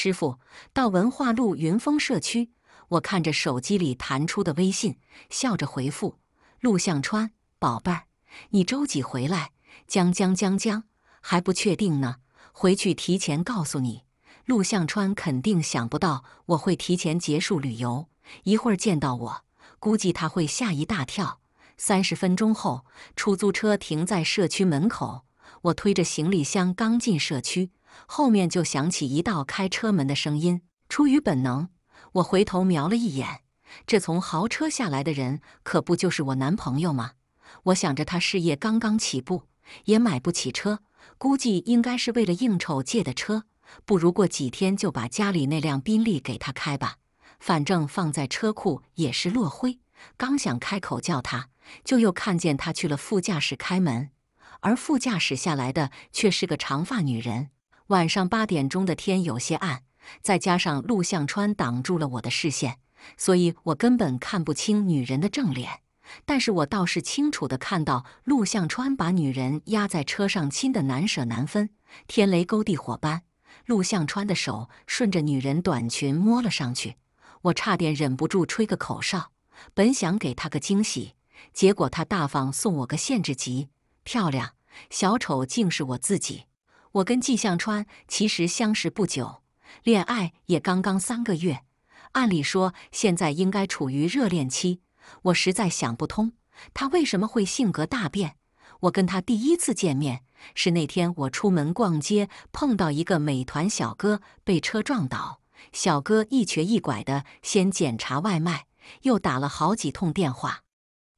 师傅，到文化路云峰社区。我看着手机里弹出的微信，笑着回复：“陆向川，宝贝儿，你周几回来？江江江江，还不确定呢。回去提前告诉你。”陆向川肯定想不到我会提前结束旅游，一会儿见到我，估计他会吓一大跳。三十分钟后，出租车停在社区门口，我推着行李箱刚进社区。后面就响起一道开车门的声音。出于本能，我回头瞄了一眼，这从豪车下来的人，可不就是我男朋友吗？我想着他事业刚刚起步，也买不起车，估计应该是为了应酬借的车。不如过几天就把家里那辆宾利给他开吧，反正放在车库也是落灰。刚想开口叫他，就又看见他去了副驾驶开门，而副驾驶下来的却是个长发女人。晚上八点钟的天有些暗，再加上陆向川挡住了我的视线，所以我根本看不清女人的正脸。但是我倒是清楚的看到陆向川把女人压在车上亲的难舍难分，天雷勾地火般。陆向川的手顺着女人短裙摸了上去，我差点忍不住吹个口哨。本想给他个惊喜，结果他大方送我个限制级，漂亮小丑竟是我自己。我跟季向川其实相识不久，恋爱也刚刚三个月，按理说现在应该处于热恋期。我实在想不通他为什么会性格大变。我跟他第一次见面是那天我出门逛街，碰到一个美团小哥被车撞倒，小哥一瘸一拐的，先检查外卖，又打了好几通电话，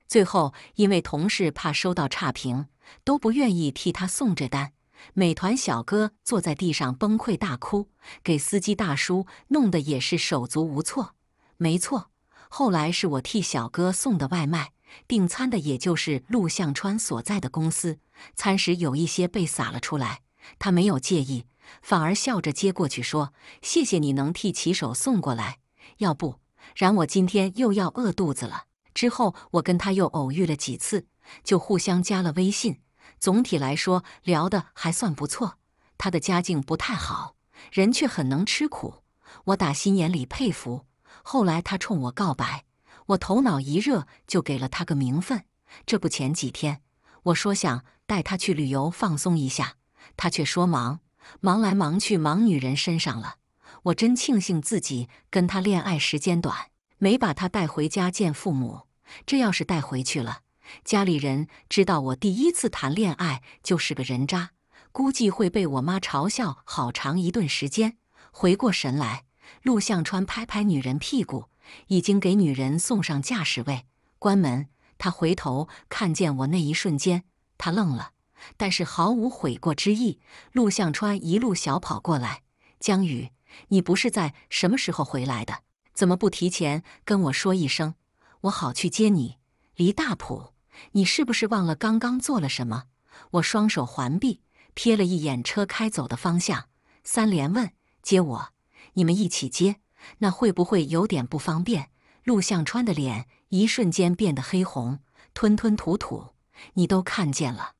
最后因为同事怕收到差评，都不愿意替他送这单。美团小哥坐在地上崩溃大哭，给司机大叔弄得也是手足无措。没错，后来是我替小哥送的外卖，订餐的也就是陆向川所在的公司。餐食有一些被洒了出来，他没有介意，反而笑着接过去说：“谢谢你能替骑手送过来，要不然我今天又要饿肚子了。”之后我跟他又偶遇了几次，就互相加了微信。总体来说，聊得还算不错。他的家境不太好，人却很能吃苦，我打心眼里佩服。后来他冲我告白，我头脑一热就给了他个名分。这不，前几天我说想带他去旅游放松一下，他却说忙，忙来忙去忙女人身上了。我真庆幸自己跟他恋爱时间短，没把他带回家见父母。这要是带回去了……家里人知道我第一次谈恋爱就是个人渣，估计会被我妈嘲笑好长一段时间。回过神来，陆向川拍拍女人屁股，已经给女人送上驾驶位，关门。他回头看见我那一瞬间，他愣了，但是毫无悔过之意。陆向川一路小跑过来：“江宇，你不是在什么时候回来的？怎么不提前跟我说一声，我好去接你？离大浦。”你是不是忘了刚刚做了什么？我双手环臂，瞥了一眼车开走的方向，三连问接我，你们一起接，那会不会有点不方便？陆向川的脸一瞬间变得黑红，吞吞吐吐：“你都看见了，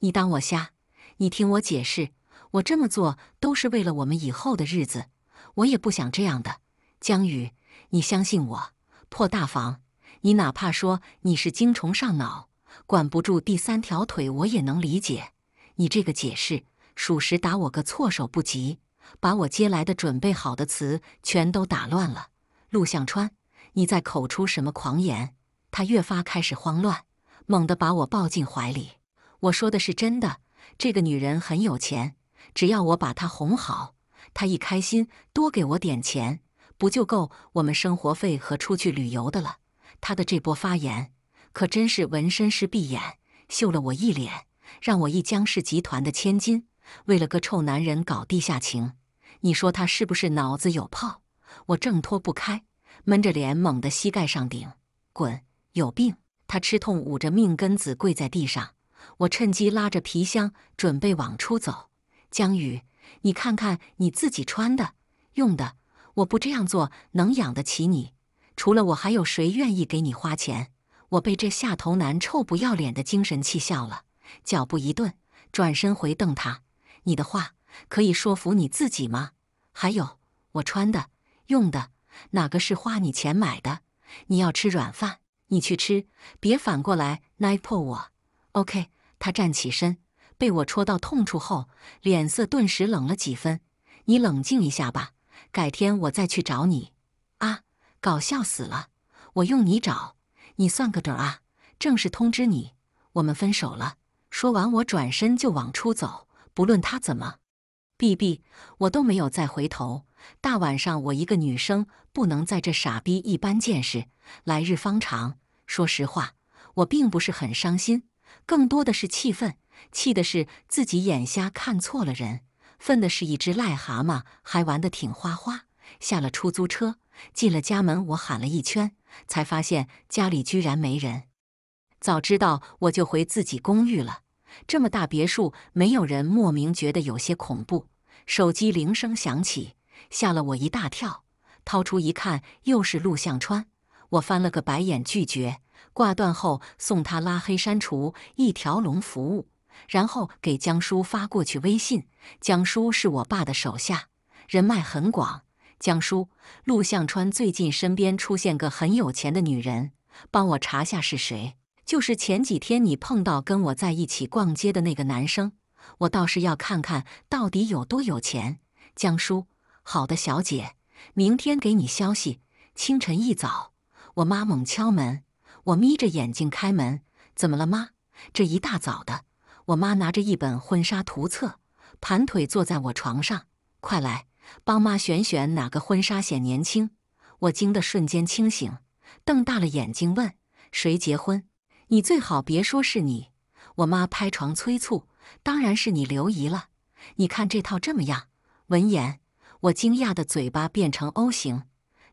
你当我瞎？你听我解释，我这么做都是为了我们以后的日子，我也不想这样的。江宇，你相信我，破大防。”你哪怕说你是精虫上脑，管不住第三条腿，我也能理解。你这个解释，属实打我个措手不及，把我接来的准备好的词全都打乱了。陆向川，你再口出什么狂言？他越发开始慌乱，猛地把我抱进怀里。我说的是真的，这个女人很有钱，只要我把她哄好，她一开心，多给我点钱，不就够我们生活费和出去旅游的了。他的这波发言可真是纹身师闭眼秀了我一脸，让我一江氏集团的千金为了个臭男人搞地下情，你说他是不是脑子有泡？我挣脱不开，闷着脸猛地膝盖上顶，滚，有病！他吃痛捂着命根子跪在地上，我趁机拉着皮箱准备往出走。江宇，你看看你自己穿的、用的，我不这样做能养得起你？除了我，还有谁愿意给你花钱？我被这下头男臭不要脸的精神气笑了，脚步一顿，转身回瞪他：“你的话可以说服你自己吗？还有我穿的、用的，哪个是花你钱买的？你要吃软饭，你去吃，别反过来奈破我。” OK。他站起身，被我戳到痛处后，脸色顿时冷了几分。“你冷静一下吧，改天我再去找你。”搞笑死了！我用你找，你算个准啊！正式通知你，我们分手了。说完，我转身就往出走。不论他怎么毕毕，我都没有再回头。大晚上，我一个女生不能在这傻逼一般见识。来日方长。说实话，我并不是很伤心，更多的是气愤。气的是自己眼瞎看错了人，愤的是一只癞蛤蟆还玩得挺花花。下了出租车。进了家门，我喊了一圈，才发现家里居然没人。早知道我就回自己公寓了。这么大别墅，没有人，莫名觉得有些恐怖。手机铃声响起，吓了我一大跳。掏出一看，又是陆向川。我翻了个白眼，拒绝挂断后，送他拉黑删除，一条龙服务。然后给江叔发过去微信。江叔是我爸的手下，人脉很广。江叔，陆向川最近身边出现个很有钱的女人，帮我查下是谁？就是前几天你碰到跟我在一起逛街的那个男生，我倒是要看看到底有多有钱。江叔，好的，小姐，明天给你消息。清晨一早，我妈猛敲门，我眯着眼睛开门，怎么了妈？这一大早的，我妈拿着一本婚纱图册，盘腿坐在我床上，快来。帮妈选选哪个婚纱显年轻，我惊得瞬间清醒，瞪大了眼睛问：“谁结婚？”你最好别说是你。我妈拍床催促：“当然是你刘姨了。你看这套这么样。”闻言，我惊讶的嘴巴变成 O 型。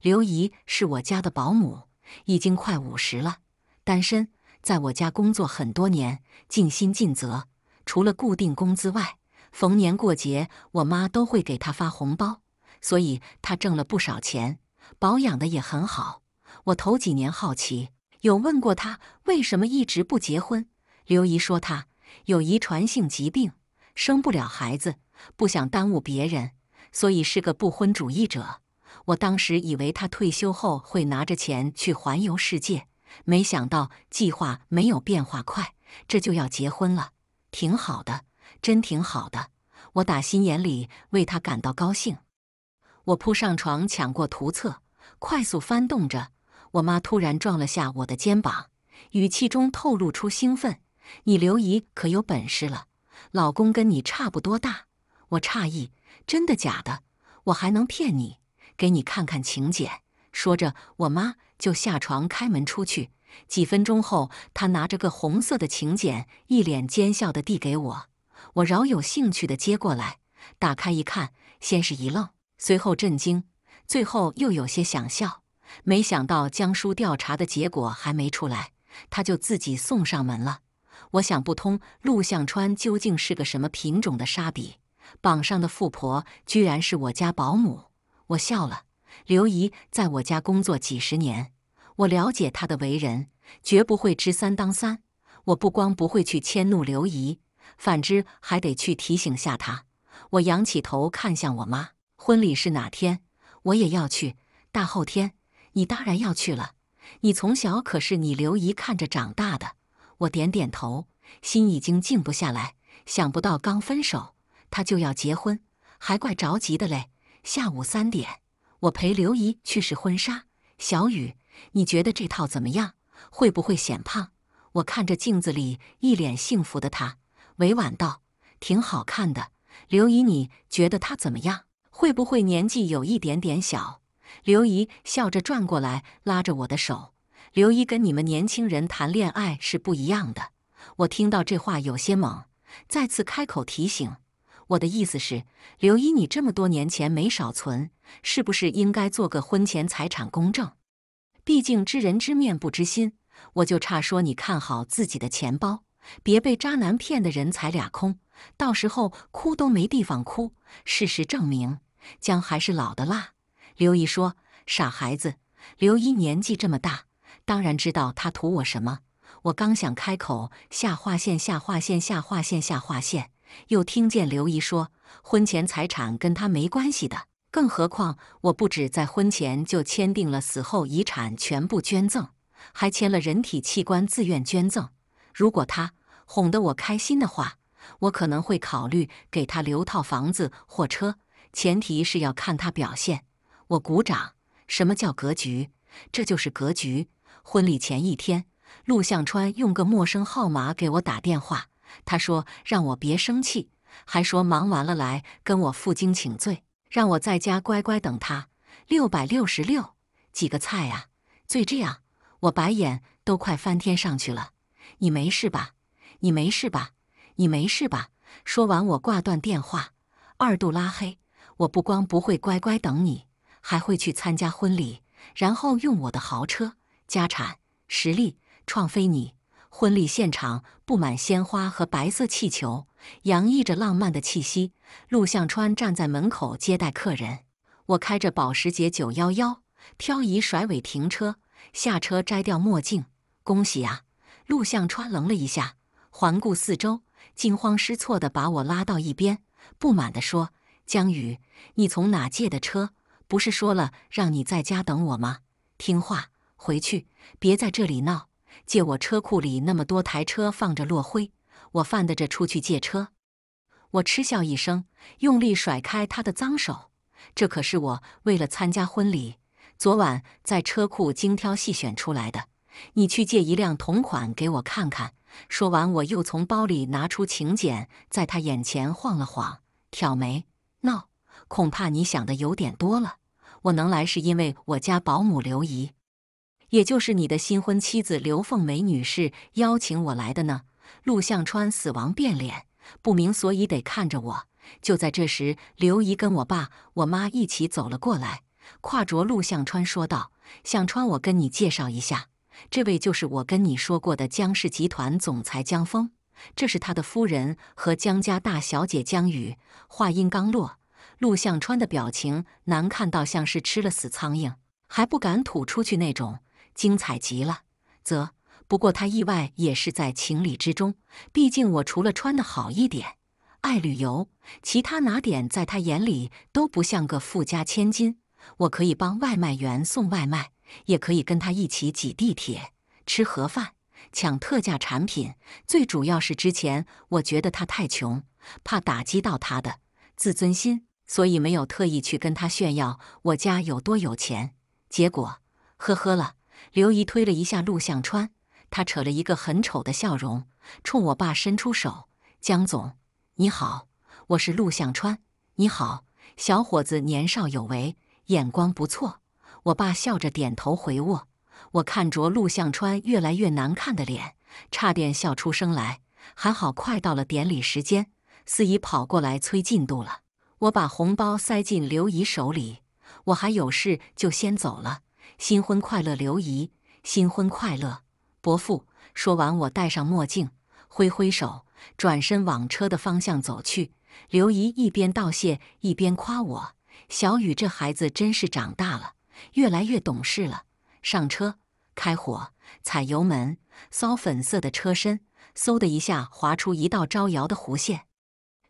刘姨是我家的保姆，已经快五十了，单身，在我家工作很多年，尽心尽责，除了固定工资外。逢年过节，我妈都会给他发红包，所以他挣了不少钱，保养的也很好。我头几年好奇，有问过他为什么一直不结婚。刘姨说他有遗传性疾病，生不了孩子，不想耽误别人，所以是个不婚主义者。我当时以为他退休后会拿着钱去环游世界，没想到计划没有变化快，这就要结婚了，挺好的。真挺好的，我打心眼里为他感到高兴。我扑上床，抢过图册，快速翻动着。我妈突然撞了下我的肩膀，语气中透露出兴奋：“你刘姨可有本事了，老公跟你差不多大。”我诧异：“真的假的？我还能骗你？”给你看看请柬。说着，我妈就下床开门出去。几分钟后，她拿着个红色的请柬，一脸奸笑的递给我。我饶有兴趣地接过来，打开一看，先是一愣，随后震惊，最后又有些想笑。没想到江叔调查的结果还没出来，他就自己送上门了。我想不通陆向川究竟是个什么品种的沙比，榜上的富婆居然是我家保姆。我笑了，刘姨在我家工作几十年，我了解她的为人，绝不会知三当三。我不光不会去迁怒刘姨。反之还得去提醒下他。我仰起头看向我妈，婚礼是哪天？我也要去。大后天，你当然要去了。你从小可是你刘姨看着长大的。我点点头，心已经静不下来。想不到刚分手，他就要结婚，还怪着急的嘞。下午三点，我陪刘姨去试婚纱。小雨，你觉得这套怎么样？会不会显胖？我看着镜子里一脸幸福的她。委婉道：“挺好看的，刘姨，你觉得他怎么样？会不会年纪有一点点小？”刘姨笑着转过来，拉着我的手。刘姨跟你们年轻人谈恋爱是不一样的。我听到这话有些懵，再次开口提醒：“我的意思是，刘姨，你这么多年钱没少存，是不是应该做个婚前财产公证？毕竟知人知面不知心，我就差说你看好自己的钱包。”别被渣男骗的人财两空，到时候哭都没地方哭。事实证明，姜还是老的辣。刘姨说：“傻孩子，刘姨年纪这么大，当然知道他图我什么。”我刚想开口，下划线，下划线，下划线，下划线，又听见刘姨说：“婚前财产跟他没关系的，更何况我不止在婚前就签订了死后遗产全部捐赠，还签了人体器官自愿捐赠。”如果他哄得我开心的话，我可能会考虑给他留套房子或车，前提是要看他表现。我鼓掌。什么叫格局？这就是格局。婚礼前一天，陆向川用个陌生号码给我打电话，他说让我别生气，还说忙完了来跟我负荆请罪，让我在家乖乖等他。六百六十六几个菜啊！最这样，我白眼都快翻天上去了。你没事吧？你没事吧？你没事吧？说完，我挂断电话，二度拉黑。我不光不会乖乖等你，还会去参加婚礼，然后用我的豪车、家产、实力创飞你。婚礼现场布满鲜花和白色气球，洋溢着浪漫的气息。陆向川站在门口接待客人。我开着保时捷911漂移甩尾停车，下车摘掉墨镜。恭喜啊！陆向川愣了一下，环顾四周，惊慌失措地把我拉到一边，不满地说：“江宇，你从哪借的车？不是说了让你在家等我吗？听话，回去，别在这里闹。借我车库里那么多台车放着落灰，我犯得着出去借车？”我嗤笑一声，用力甩开他的脏手。这可是我为了参加婚礼，昨晚在车库精挑细选出来的。你去借一辆同款给我看看。说完，我又从包里拿出请柬，在他眼前晃了晃，挑眉：“闹，恐怕你想的有点多了。我能来是因为我家保姆刘姨，也就是你的新婚妻子刘凤梅女士邀请我来的呢。”陆向川死亡变脸，不明所以，得看着我。就在这时，刘姨跟我爸、我妈一起走了过来，挎着陆向川说道：“向川，我跟你介绍一下。”这位就是我跟你说过的江氏集团总裁江峰，这是他的夫人和江家大小姐江雨。话音刚落，陆向川的表情难看到像是吃了死苍蝇还不敢吐出去那种，精彩极了。啧，不过他意外也是在情理之中，毕竟我除了穿得好一点、爱旅游，其他哪点在他眼里都不像个富家千金。我可以帮外卖员送外卖。也可以跟他一起挤地铁、吃盒饭、抢特价产品。最主要是之前我觉得他太穷，怕打击到他的自尊心，所以没有特意去跟他炫耀我家有多有钱。结果，呵呵了。刘姨推了一下陆向川，他扯了一个很丑的笑容，冲我爸伸出手：“江总，你好，我是陆向川。你好，小伙子，年少有为，眼光不错。”我爸笑着点头回握，我看着陆向川越来越难看的脸，差点笑出声来。还好快到了典礼时间，司仪跑过来催进度了。我把红包塞进刘姨手里，我还有事，就先走了。新婚快乐，刘姨！新婚快乐，伯父！说完，我戴上墨镜，挥挥手，转身往车的方向走去。刘姨一边道谢，一边夸我：“小雨这孩子真是长大了。”越来越懂事了。上车，开火，踩油门，骚粉色的车身嗖的一下划出一道招摇的弧线，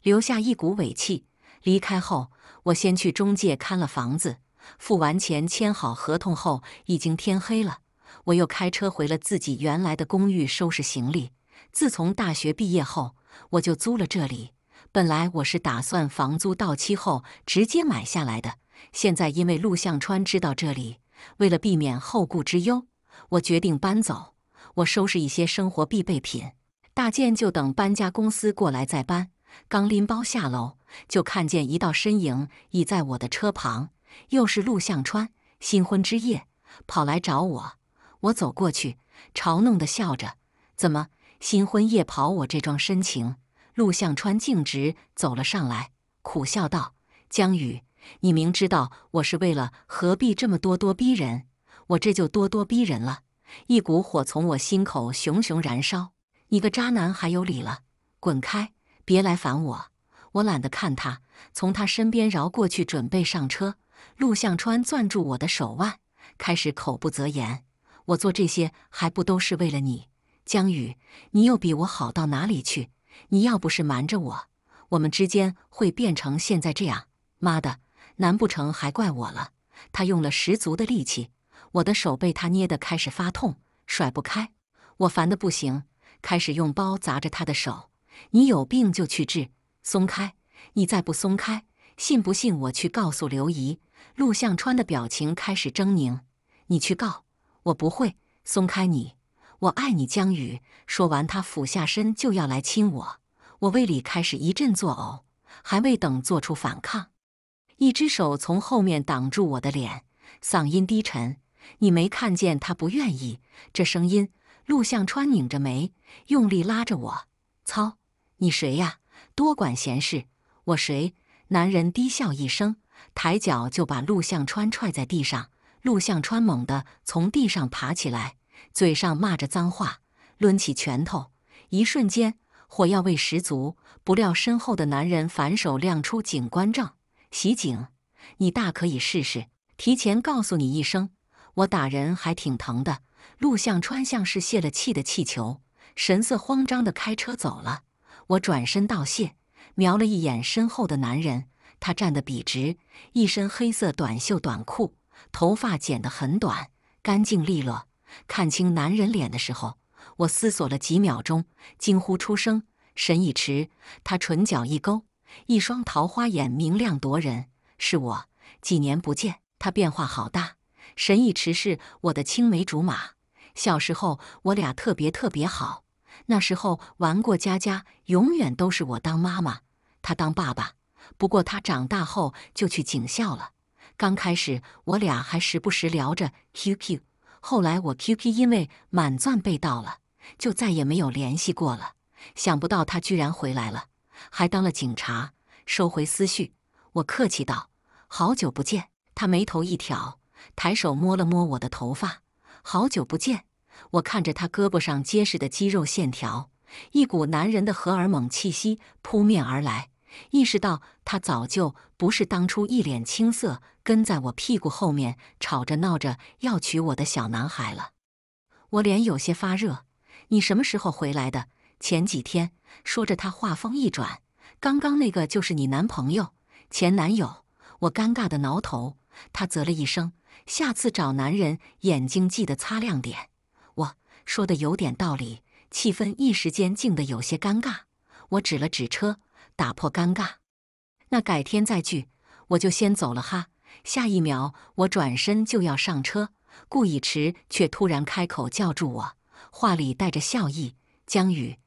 留下一股尾气。离开后，我先去中介看了房子，付完钱、签好合同后，已经天黑了。我又开车回了自己原来的公寓，收拾行李。自从大学毕业后，我就租了这里。本来我是打算房租到期后直接买下来的。现在因为陆向川知道这里，为了避免后顾之忧，我决定搬走。我收拾一些生活必备品，大件就等搬家公司过来再搬。刚拎包下楼，就看见一道身影倚在我的车旁，又是陆向川。新婚之夜跑来找我，我走过去嘲弄的笑着：“怎么，新婚夜跑我这桩深情？”陆向川径直走了上来，苦笑道：“江宇。”你明知道我是为了，何必这么咄咄逼人？我这就咄咄逼人了，一股火从我心口熊熊燃烧。你个渣男还有理了？滚开！别来烦我，我懒得看他。从他身边绕过去，准备上车。陆向川攥住我的手腕，开始口不择言。我做这些还不都是为了你，江宇？你又比我好到哪里去？你要不是瞒着我，我们之间会变成现在这样？妈的！难不成还怪我了？他用了十足的力气，我的手被他捏得开始发痛，甩不开。我烦得不行，开始用包砸着他的手。你有病就去治，松开！你再不松开，信不信我去告诉刘姨？陆向川的表情开始狰狞。你去告我不会松开你，我爱你，江宇。说完，他俯下身就要来亲我，我胃里开始一阵作呕，还未等做出反抗。一只手从后面挡住我的脸，嗓音低沉：“你没看见他不愿意？”这声音，陆向川拧着眉，用力拉着我：“操你谁呀？多管闲事！”我谁？男人低笑一声，抬脚就把陆向川踹在地上。陆向川猛地从地上爬起来，嘴上骂着脏话，抡起拳头。一瞬间，火药味十足。不料身后的男人反手亮出警官证。袭警，你大可以试试。提前告诉你一声，我打人还挺疼的。陆向川像是泄了气的气球，神色慌张地开车走了。我转身道谢，瞄了一眼身后的男人，他站得笔直，一身黑色短袖短裤，头发剪得很短，干净利落。看清男人脸的时候，我思索了几秒钟，惊呼出声。沈以池，他唇角一勾。一双桃花眼明亮夺人，是我几年不见，他变化好大。沈一池是我的青梅竹马，小时候我俩特别特别好，那时候玩过家家，永远都是我当妈妈，他当爸爸。不过他长大后就去警校了，刚开始我俩还时不时聊着 QQ，后来我 QQ 因为满钻被盗了，就再也没有联系过了。想不到他居然回来了。还当了警察。收回思绪，我客气道：“好久不见。”他眉头一挑，抬手摸了摸我的头发。“好久不见。”我看着他胳膊上结实的肌肉线条，一股男人的荷尔蒙气息扑面而来，意识到他早就不是当初一脸青涩、跟在我屁股后面吵着闹着要娶我的小男孩了。我脸有些发热。“你什么时候回来的？”前几天说着，他话锋一转，刚刚那个就是你男朋友前男友。我尴尬地挠头，他啧了一声：“下次找男人，眼睛记得擦亮点。”我说的有点道理，气氛一时间静得有些尴尬。我指了指车，打破尴尬：“那改天再聚，我就先走了哈。”下一秒，我转身就要上车，顾以池却突然开口叫住我，话里带着笑意：“江雨。”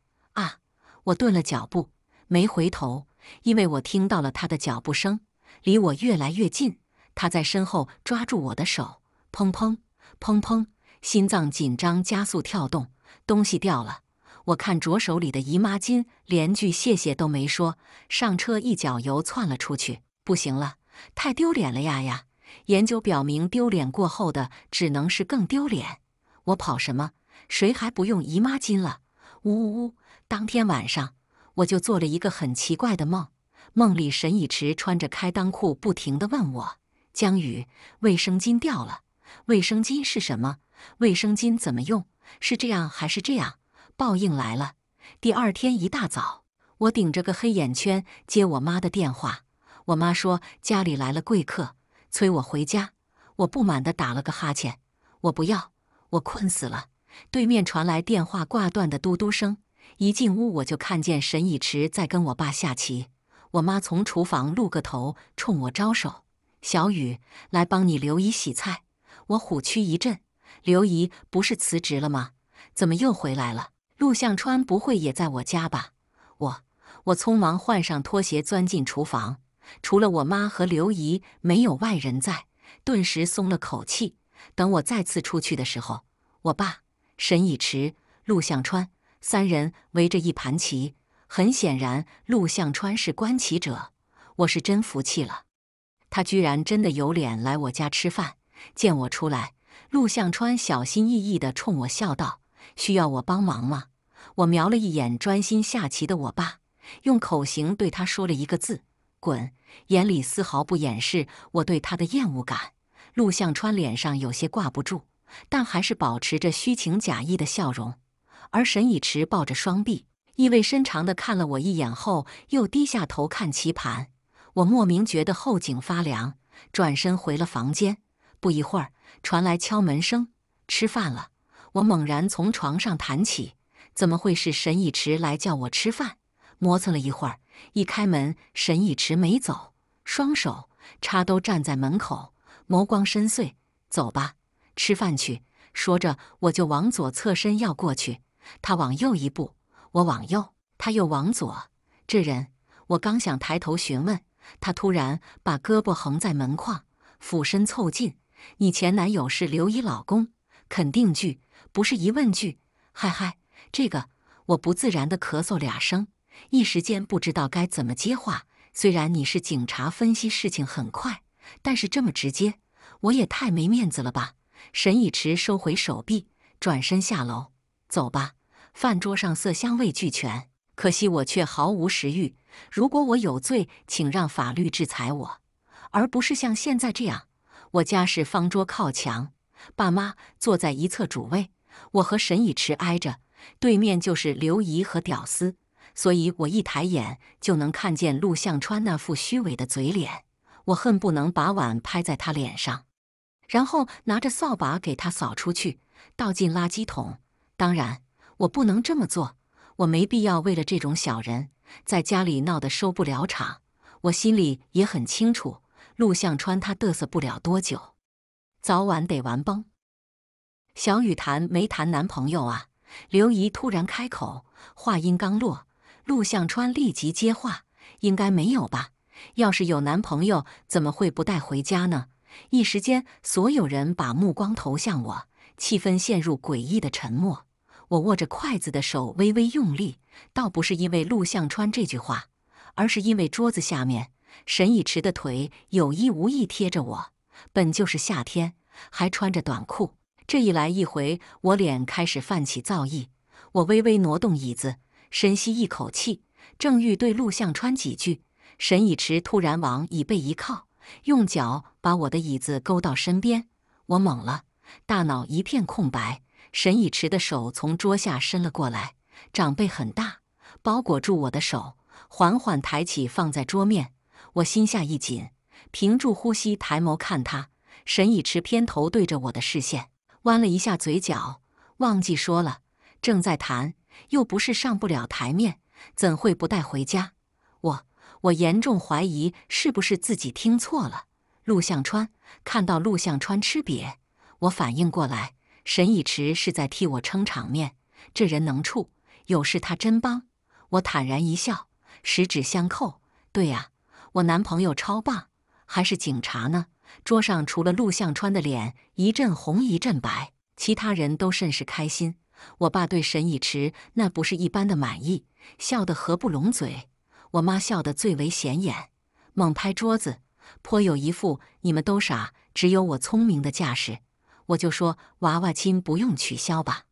我顿了脚步，没回头，因为我听到了他的脚步声，离我越来越近。他在身后抓住我的手，砰砰砰砰，心脏紧张加速跳动。东西掉了，我看着手里的姨妈巾，连句谢谢都没说，上车一脚油窜了出去。不行了，太丢脸了呀呀！研究表明，丢脸过后的只能是更丢脸。我跑什么？谁还不用姨妈巾了？呜呜呜！当天晚上，我就做了一个很奇怪的梦。梦里，沈以池穿着开裆裤，不停的问我：“江宇，卫生巾掉了？卫生巾是什么？卫生巾怎么用？是这样还是这样？”报应来了。第二天一大早，我顶着个黑眼圈接我妈的电话。我妈说家里来了贵客，催我回家。我不满的打了个哈欠：“我不要，我困死了。”对面传来电话挂断的嘟嘟声。一进屋，我就看见沈以池在跟我爸下棋。我妈从厨房露个头，冲我招手：“小雨，来帮你刘姨洗菜。”我虎躯一震，刘姨不是辞职了吗？怎么又回来了？陆向川不会也在我家吧？我我匆忙换上拖鞋，钻进厨房。除了我妈和刘姨，没有外人在，顿时松了口气。等我再次出去的时候，我爸、沈以池、陆向川。三人围着一盘棋，很显然陆向川是观棋者。我是真服气了，他居然真的有脸来我家吃饭。见我出来，陆向川小心翼翼地冲我笑道：“需要我帮忙吗？”我瞄了一眼专心下棋的我爸，用口型对他说了一个字：“滚。”眼里丝毫不掩饰我对他的厌恶感。陆向川脸上有些挂不住，但还是保持着虚情假意的笑容。而沈以池抱着双臂，意味深长地看了我一眼后，又低下头看棋盘。我莫名觉得后颈发凉，转身回了房间。不一会儿，传来敲门声。吃饭了！我猛然从床上弹起，怎么会是沈以池来叫我吃饭？磨蹭了一会儿，一开门，沈以池没走，双手插兜站在门口，眸光深邃。走吧，吃饭去。说着，我就往左侧身要过去。他往右一步，我往右，他又往左。这人，我刚想抬头询问，他突然把胳膊横在门框，俯身凑近：“你前男友是刘姨老公。”肯定句，不是疑问句。嗨嗨，这个，我不自然的咳嗽俩声，一时间不知道该怎么接话。虽然你是警察，分析事情很快，但是这么直接，我也太没面子了吧。沈以池收回手臂，转身下楼，走吧。饭桌上色香味俱全，可惜我却毫无食欲。如果我有罪，请让法律制裁我，而不是像现在这样。我家是方桌靠墙，爸妈坐在一侧主位，我和沈以池挨着，对面就是刘姨和屌丝。所以我一抬眼就能看见陆向川那副虚伪的嘴脸，我恨不能把碗拍在他脸上，然后拿着扫把给他扫出去，倒进垃圾桶。当然。我不能这么做，我没必要为了这种小人在家里闹得收不了场。我心里也很清楚，陆向川他嘚瑟不了多久，早晚得玩崩。小雨谈没谈男朋友啊？刘姨突然开口，话音刚落，陆向川立即接话：“应该没有吧？要是有男朋友，怎么会不带回家呢？”一时间，所有人把目光投向我，气氛陷入诡异的沉默。我握着筷子的手微微用力，倒不是因为陆向川这句话，而是因为桌子下面沈以池的腿有意无意贴着我。本就是夏天，还穿着短裤，这一来一回，我脸开始泛起燥意。我微微挪动椅子，深吸一口气，正欲对陆向川几句，沈以池突然往椅背一靠，用脚把我的椅子勾到身边。我懵了，大脑一片空白。沈以池的手从桌下伸了过来，长辈很大，包裹住我的手，缓缓抬起，放在桌面。我心下一紧，屏住呼吸，抬眸看他。沈以池偏头对着我的视线，弯了一下嘴角，忘记说了，正在谈，又不是上不了台面，怎会不带回家？我我严重怀疑是不是自己听错了。陆向川看到陆向川吃瘪，我反应过来。沈以池是在替我撑场面，这人能处，有事他真帮。我坦然一笑，十指相扣。对啊，我男朋友超棒，还是警察呢。桌上除了陆向川的脸一阵红一阵白，其他人都甚是开心。我爸对沈以池那不是一般的满意，笑得合不拢嘴。我妈笑得最为显眼，猛拍桌子，颇有一副你们都傻，只有我聪明的架势。我就说娃娃亲不用取消吧，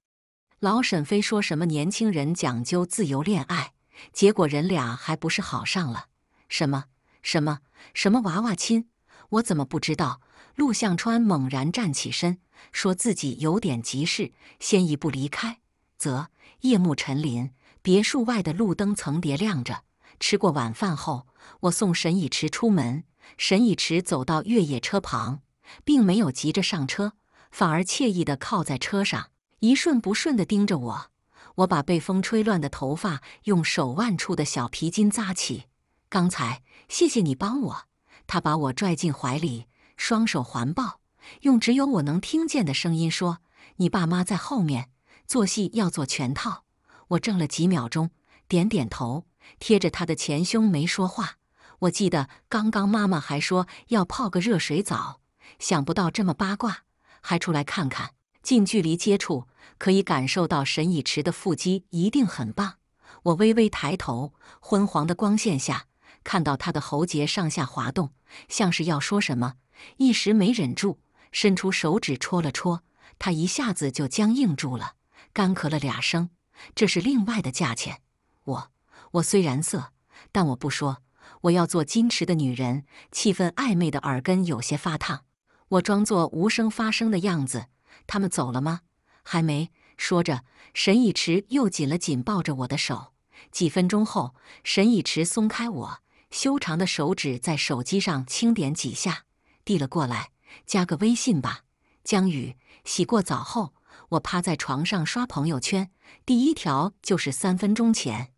老沈非说什么年轻人讲究自由恋爱，结果人俩还不是好上了？什么什么什么娃娃亲？我怎么不知道？陆向川猛然站起身，说自己有点急事，先一步离开。则夜幕沉临，别墅外的路灯层叠亮着。吃过晚饭后，我送沈以池出门，沈以池走到越野车旁，并没有急着上车。反而惬意地靠在车上，一瞬不瞬地盯着我。我把被风吹乱的头发用手腕处的小皮筋扎起。刚才谢谢你帮我。他把我拽进怀里，双手环抱，用只有我能听见的声音说：“你爸妈在后面做戏要做全套。”我怔了几秒钟，点点头，贴着他的前胸没说话。我记得刚刚妈妈还说要泡个热水澡，想不到这么八卦。还出来看看，近距离接触可以感受到沈以池的腹肌一定很棒。我微微抬头，昏黄的光线下，看到他的喉结上下滑动，像是要说什么。一时没忍住，伸出手指戳了戳他，一下子就僵硬住了，干咳了两声。这是另外的价钱。我，我虽然色，但我不说，我要做矜持的女人。气氛暧昧的耳根有些发烫。我装作无声发生的样子。他们走了吗？还没。说着，沈以池又紧了紧抱着我的手。几分钟后，沈以池松开我，修长的手指在手机上轻点几下，递了过来：“加个微信吧，江宇。”洗过澡后，我趴在床上刷朋友圈，第一条就是三分钟前，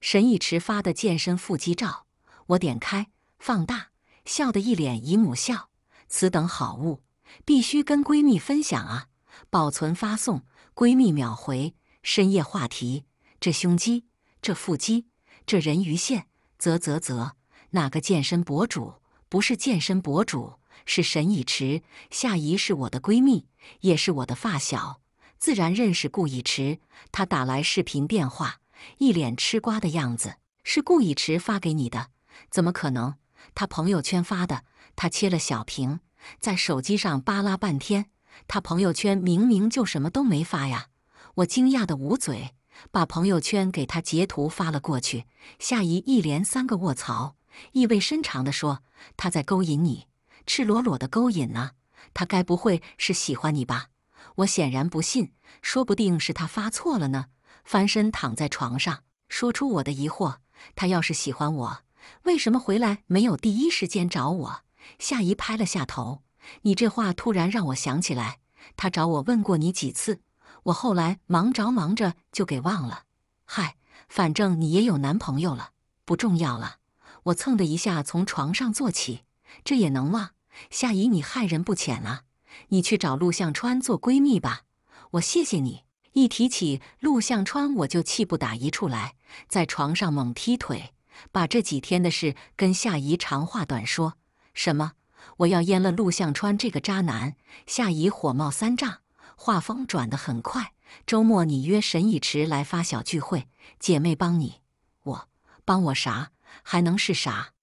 沈以池发的健身腹肌照。我点开，放大，笑得一脸姨母笑。此等好物必须跟闺蜜分享啊！保存发送，闺蜜秒回。深夜话题，这胸肌，这腹肌，这人鱼线，啧啧啧！哪个健身博主不是健身博主？是沈以池。夏怡是我的闺蜜，也是我的发小，自然认识顾以池。他打来视频电话，一脸吃瓜的样子。是顾以池发给你的？怎么可能？他朋友圈发的。他切了小屏，在手机上扒拉半天，他朋友圈明明就什么都没发呀！我惊讶的捂嘴，把朋友圈给他截图发了过去。夏姨一连三个卧槽，意味深长地说：“他在勾引你，赤裸裸的勾引啊！他该不会是喜欢你吧？”我显然不信，说不定是他发错了呢。翻身躺在床上，说出我的疑惑：他要是喜欢我，为什么回来没有第一时间找我？夏姨拍了下头，你这话突然让我想起来，她找我问过你几次，我后来忙着忙着就给忘了。嗨，反正你也有男朋友了，不重要了。我蹭的一下从床上坐起，这也能忘？夏姨，你害人不浅啊！你去找陆向川做闺蜜吧，我谢谢你。一提起陆向川，我就气不打一处来，在床上猛踢腿，把这几天的事跟夏姨长话短说。什么？我要阉了陆向川这个渣男！夏怡火冒三丈，画风转得很快。周末你约沈以池来发小聚会，姐妹帮你，我帮我啥？还能是啥？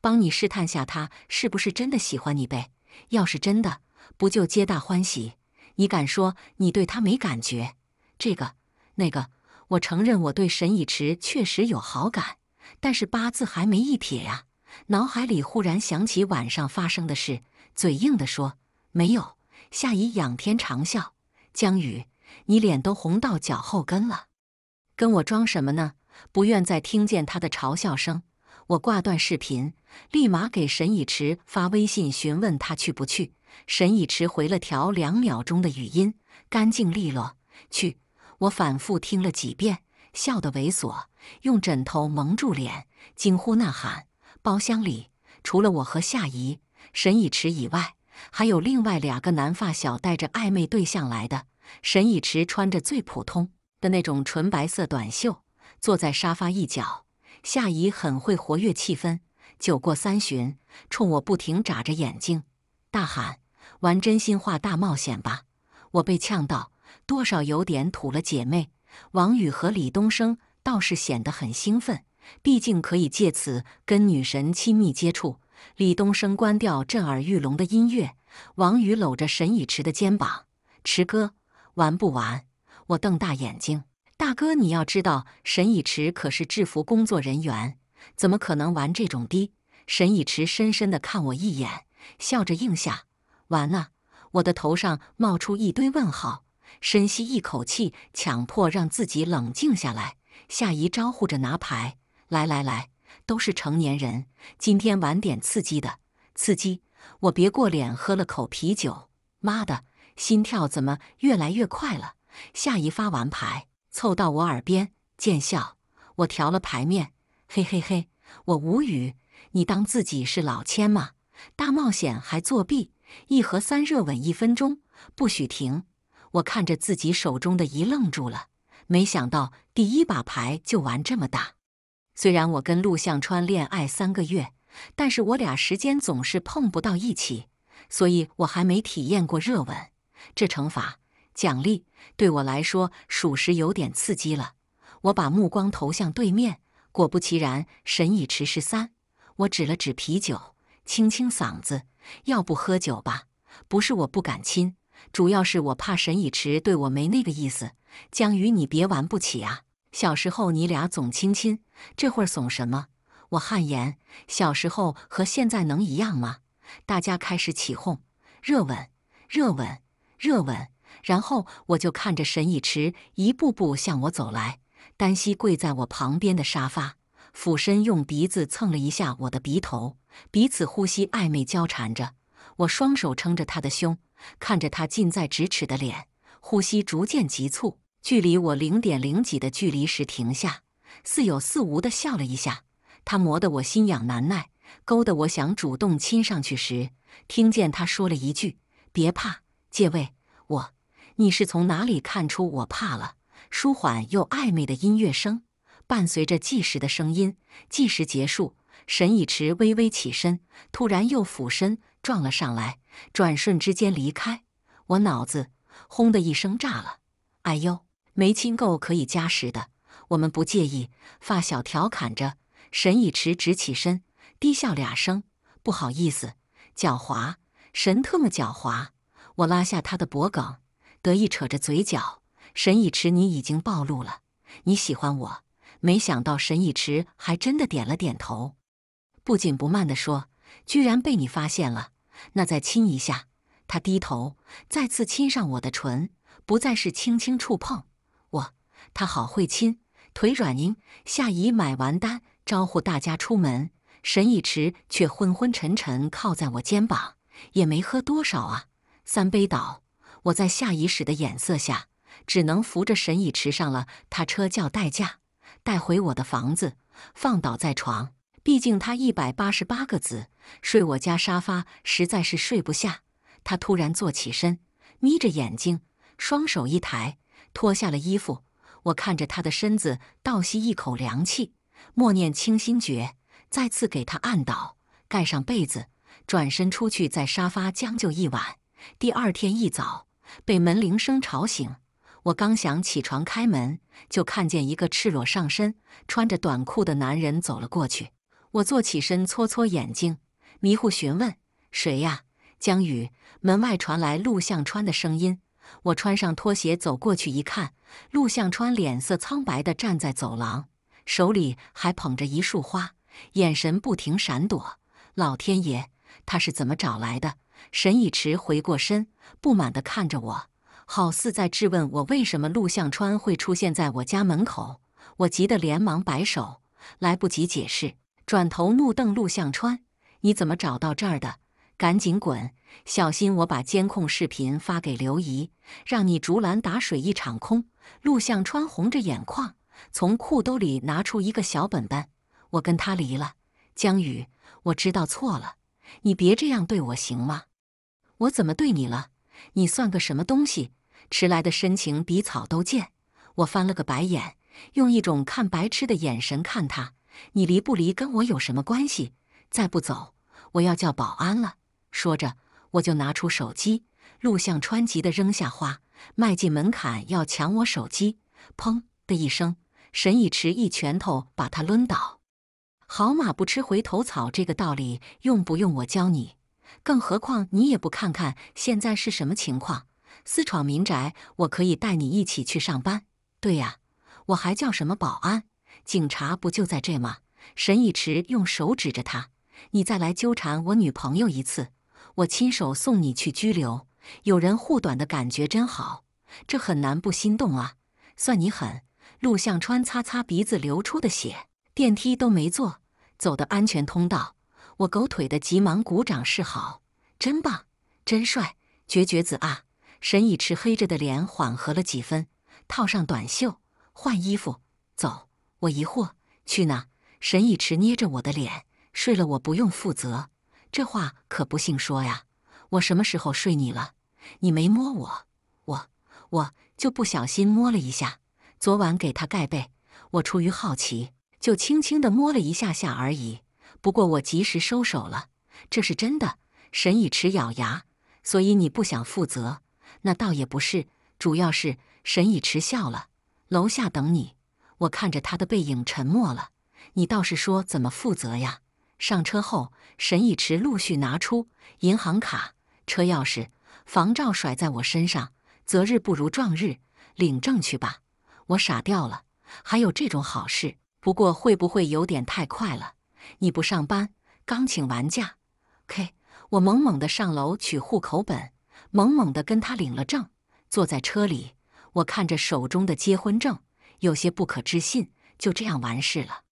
帮你试探下他是不是真的喜欢你呗？要是真的，不就皆大欢喜？你敢说你对他没感觉？这个那个，我承认我对沈以池确实有好感，但是八字还没一撇呀。脑海里忽然想起晚上发生的事，嘴硬地说没有。夏姨仰天长笑：“江宇，你脸都红到脚后跟了，跟我装什么呢？”不愿再听见她的嘲笑声，我挂断视频，立马给沈以池发微信询问他去不去。沈以池回了条两秒钟的语音，干净利落：“去。”我反复听了几遍，笑得猥琐，用枕头蒙住脸，惊呼呐喊。包厢里除了我和夏姨、沈以池以外，还有另外两个男发小带着暧昧对象来的。沈以池穿着最普通的那种纯白色短袖，坐在沙发一角。夏姨很会活跃气氛，酒过三巡，冲我不停眨着眼睛，大喊：“玩真心话大冒险吧！”我被呛到，多少有点吐了。姐妹王宇和李东升倒是显得很兴奋。毕竟可以借此跟女神亲密接触。李东升关掉震耳欲聋的音乐，王宇搂着沈以池的肩膀：“池哥，玩不玩？”我瞪大眼睛：“大哥，你要知道，沈以池可是制服工作人员，怎么可能玩这种的？”沈以池深深地看我一眼，笑着应下：“完了。”我的头上冒出一堆问号，深吸一口气，强迫让自己冷静下来。夏怡招呼着拿牌。来来来，都是成年人，今天玩点刺激的，刺激！我别过脸喝了口啤酒，妈的心跳怎么越来越快了？下一发完牌，凑到我耳边见笑，我调了牌面，嘿嘿嘿，我无语，你当自己是老千吗？大冒险还作弊！一和三热吻一分钟，不许停！我看着自己手中的，一愣住了，没想到第一把牌就玩这么大。虽然我跟陆向川恋爱三个月，但是我俩时间总是碰不到一起，所以我还没体验过热吻。这惩罚奖励对我来说，属实有点刺激了。我把目光投向对面，果不其然，沈以池是三。我指了指啤酒，清清嗓子，要不喝酒吧？不是我不敢亲，主要是我怕沈以池对我没那个意思。江宇，你别玩不起啊！小时候你俩总亲亲，这会儿怂什么？我汗颜。小时候和现在能一样吗？大家开始起哄，热吻，热吻，热吻。然后我就看着沈以池一步步向我走来，单膝跪在我旁边的沙发，俯身用鼻子蹭了一下我的鼻头，彼此呼吸暧昧交缠着。我双手撑着他的胸，看着他近在咫尺的脸，呼吸逐渐急促。距离我零点零几的距离时停下，似有似无的笑了一下。他磨得我心痒难耐，勾得我想主动亲上去时，听见他说了一句：“别怕，借位。”我，你是从哪里看出我怕了？舒缓又暧昧的音乐声伴随着计时的声音，计时结束，沈以池微微起身，突然又俯身撞了上来，转瞬之间离开。我脑子轰的一声炸了，哎呦！没亲够可以加时的，我们不介意。发小调侃着，沈以池直起身，低笑两声，不好意思，狡猾，神特么狡猾！我拉下他的脖颈，得意扯着嘴角。沈以池，你已经暴露了，你喜欢我。没想到沈以池还真的点了点头，不紧不慢地说：“居然被你发现了，那再亲一下。”他低头再次亲上我的唇，不再是轻轻触碰。他好会亲，腿软硬。夏姨买完单，招呼大家出门。沈以池却昏昏沉沉，靠在我肩膀，也没喝多少啊，三杯倒。我在夏姨使的眼色下，只能扶着沈以池上了他车，叫代驾带回我的房子，放倒在床。毕竟他一百八十八个子，睡我家沙发实在是睡不下。他突然坐起身，眯着眼睛，双手一抬，脱下了衣服。我看着他的身子，倒吸一口凉气，默念清心诀，再次给他按倒，盖上被子，转身出去，在沙发将就一晚。第二天一早被门铃声吵醒，我刚想起床开门，就看见一个赤裸上身、穿着短裤的男人走了过去。我坐起身，搓搓眼睛，迷糊询问：“谁呀？”江宇。门外传来陆向川的声音。我穿上拖鞋走过去一看，陆向川脸色苍白地站在走廊，手里还捧着一束花，眼神不停闪躲。老天爷，他是怎么找来的？沈以池回过身，不满地看着我，好似在质问我为什么陆向川会出现在我家门口。我急得连忙摆手，来不及解释，转头怒瞪陆向川：“你怎么找到这儿的？”赶紧滚，小心我把监控视频发给刘姨，让你竹篮打水一场空。陆向川红着眼眶，从裤兜里拿出一个小本本：“我跟他离了，江宇，我知道错了，你别这样对我行吗？我怎么对你了？你算个什么东西？迟来的深情比草都贱。”我翻了个白眼，用一种看白痴的眼神看他：“你离不离跟我有什么关系？再不走，我要叫保安了。”说着，我就拿出手机。陆向川急得扔下花，迈进门槛要抢我手机。砰的一声，沈以池一拳头把他抡倒。好马不吃回头草，这个道理用不用我教你？更何况你也不看看现在是什么情况，私闯民宅，我可以带你一起去上班。对呀，我还叫什么保安？警察不就在这吗？沈以池用手指着他：“你再来纠缠我女朋友一次。”我亲手送你去拘留，有人护短的感觉真好，这很难不心动啊！算你狠，陆向川擦擦鼻子流出的血，电梯都没坐，走的安全通道。我狗腿的急忙鼓掌示好，真棒，真帅，绝绝子啊！沈以池黑着的脸缓和了几分，套上短袖，换衣服，走。我疑惑去哪？沈以池捏着我的脸，睡了我不用负责。这话可不幸说呀！我什么时候睡你了？你没摸我，我我就不小心摸了一下。昨晚给他盖被，我出于好奇就轻轻的摸了一下下而已。不过我及时收手了，这是真的。沈以池咬牙，所以你不想负责？那倒也不是，主要是……沈以池笑了。楼下等你。我看着他的背影沉默了。你倒是说怎么负责呀？上车后，沈一池陆续拿出银行卡、车钥匙、房照甩在我身上。择日不如撞日，领证去吧！我傻掉了，还有这种好事？不过会不会有点太快了？你不上班，刚请完假。K，我猛猛的上楼取户口本，猛猛的跟他领了证。坐在车里，我看着手中的结婚证，有些不可置信。就这样完事了。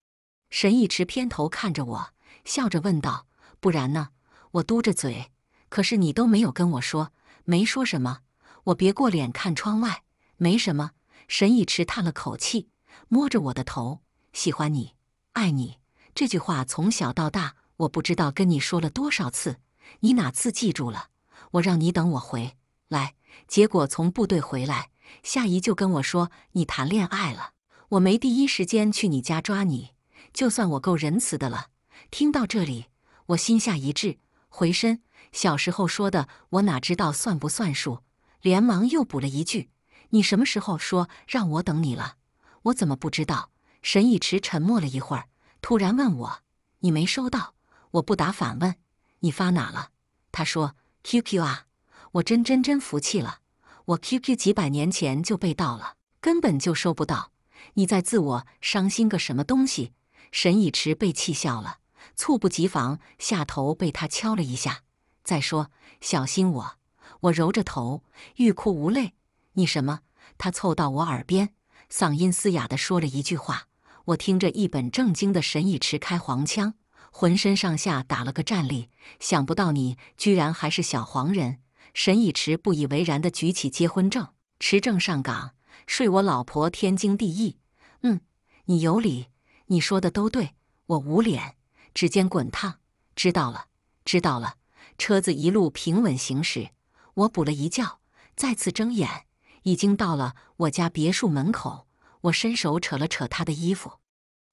沈一池偏头看着我。笑着问道：“不然呢？”我嘟着嘴，可是你都没有跟我说，没说什么。我别过脸看窗外，没什么。沈以池叹了口气，摸着我的头：“喜欢你，爱你。”这句话从小到大，我不知道跟你说了多少次，你哪次记住了？我让你等我回来，结果从部队回来，夏姨就跟我说你谈恋爱了。我没第一时间去你家抓你，就算我够仁慈的了。听到这里，我心下一滞，回身，小时候说的，我哪知道算不算数？连忙又补了一句：“你什么时候说让我等你了？我怎么不知道？”沈以池沉默了一会儿，突然问我：“你没收到？”我不答，反问：“你发哪了？”他说：“Q Q 啊！”我真真真服气了，我 Q Q 几百年前就被盗了，根本就收不到。你在自我伤心个什么东西？沈以池被气笑了。猝不及防，下头被他敲了一下。再说，小心我！我揉着头，欲哭无泪。你什么？他凑到我耳边，嗓音嘶哑地说了一句话。我听着一本正经的沈以池开黄腔，浑身上下打了个战栗。想不到你居然还是小黄人！沈以池不以为然地举起结婚证，持证上岗，睡我老婆天经地义。嗯，你有理，你说的都对。我捂脸。指尖滚烫，知道了，知道了。车子一路平稳行驶，我补了一觉，再次睁眼，已经到了我家别墅门口。我伸手扯了扯他的衣服，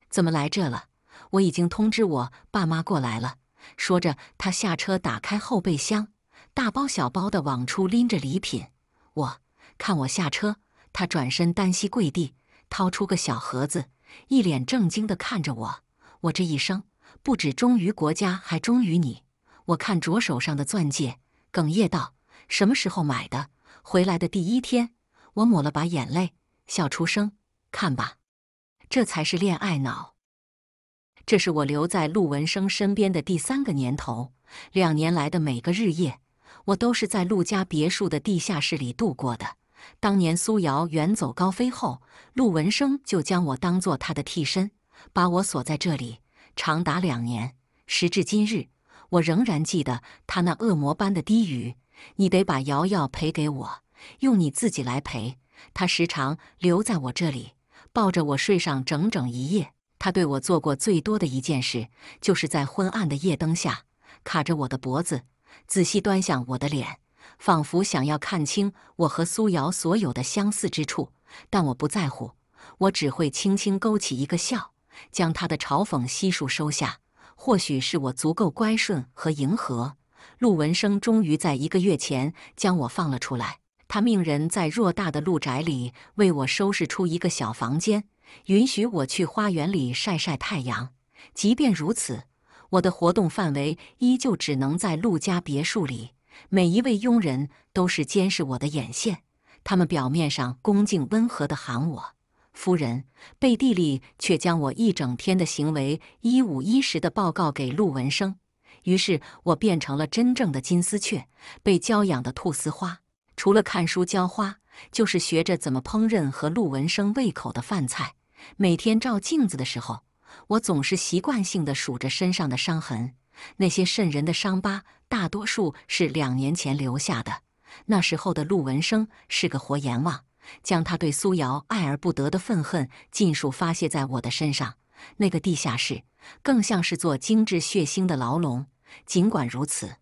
怎么来这了？我已经通知我爸妈过来了。说着，他下车打开后备箱，大包小包的往出拎着礼品。我看我下车，他转身单膝跪地，掏出个小盒子，一脸正经的看着我。我这一生。不止忠于国家，还忠于你。我看着手上的钻戒，哽咽道：“什么时候买的？”回来的第一天，我抹了把眼泪，笑出声：“看吧，这才是恋爱脑。”这是我留在陆文生身边的第三个年头。两年来的每个日夜，我都是在陆家别墅的地下室里度过的。当年苏瑶远走高飞后，陆文生就将我当做他的替身，把我锁在这里。长达两年，时至今日，我仍然记得他那恶魔般的低语：“你得把瑶瑶赔给我，用你自己来赔。”他时常留在我这里，抱着我睡上整整一夜。他对我做过最多的一件事，就是在昏暗的夜灯下，卡着我的脖子，仔细端详我的脸，仿佛想要看清我和苏瑶所有的相似之处。但我不在乎，我只会轻轻勾起一个笑。将他的嘲讽悉数收下。或许是我足够乖顺和迎合，陆文生终于在一个月前将我放了出来。他命人在偌大的陆宅里为我收拾出一个小房间，允许我去花园里晒晒太阳。即便如此，我的活动范围依旧只能在陆家别墅里。每一位佣人都是监视我的眼线，他们表面上恭敬温和地喊我。夫人背地里却将我一整天的行为一五一十地报告给陆文生，于是我变成了真正的金丝雀，被娇养的兔丝花。除了看书、浇花，就是学着怎么烹饪和陆文生胃口的饭菜。每天照镜子的时候，我总是习惯性地数着身上的伤痕，那些渗人的伤疤，大多数是两年前留下的。那时候的陆文生是个活阎王。将他对苏瑶爱而不得的愤恨尽数发泄在我的身上。那个地下室更像是座精致血腥的牢笼。尽管如此，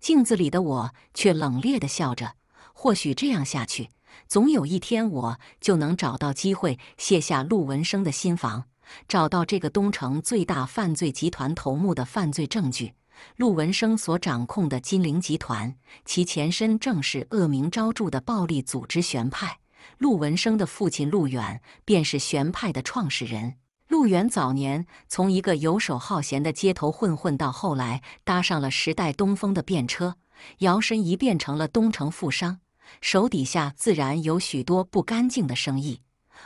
镜子里的我却冷冽地笑着。或许这样下去，总有一天我就能找到机会卸下陆文生的心防，找到这个东城最大犯罪集团头目的犯罪证据。陆文生所掌控的金陵集团，其前身正是恶名昭著的暴力组织玄派。陆文生的父亲陆远便是玄派的创始人。陆远早年从一个游手好闲的街头混混，到后来搭上了时代东风的便车，摇身一变成了东城富商，手底下自然有许多不干净的生意。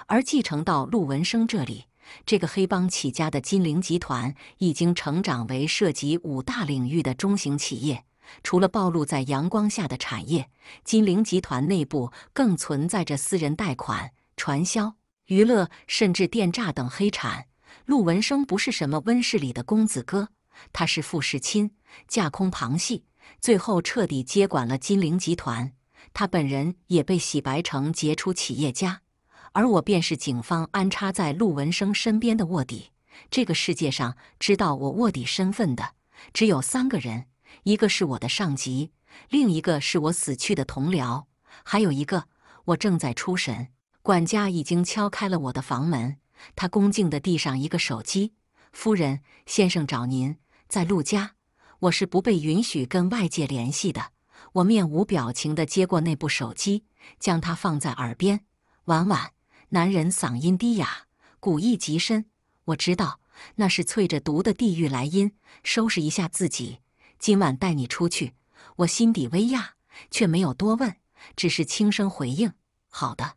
而继承到陆文生这里，这个黑帮起家的金陵集团，已经成长为涉及五大领域的中型企业。除了暴露在阳光下的产业，金陵集团内部更存在着私人贷款、传销、娱乐，甚至电诈等黑产。陆文生不是什么温室里的公子哥，他是傅士钦架空旁系，最后彻底接管了金陵集团。他本人也被洗白成杰出企业家，而我便是警方安插在陆文生身边的卧底。这个世界上知道我卧底身份的，只有三个人。一个是我的上级，另一个是我死去的同僚，还有一个我正在出审。管家已经敲开了我的房门，他恭敬地递上一个手机。夫人，先生找您在陆家。我是不被允许跟外界联系的。我面无表情地接过那部手机，将它放在耳边。晚晚，男人嗓音低哑，古意极深。我知道那是淬着毒的地狱来音。收拾一下自己。今晚带你出去，我心底微讶，却没有多问，只是轻声回应：“好的。”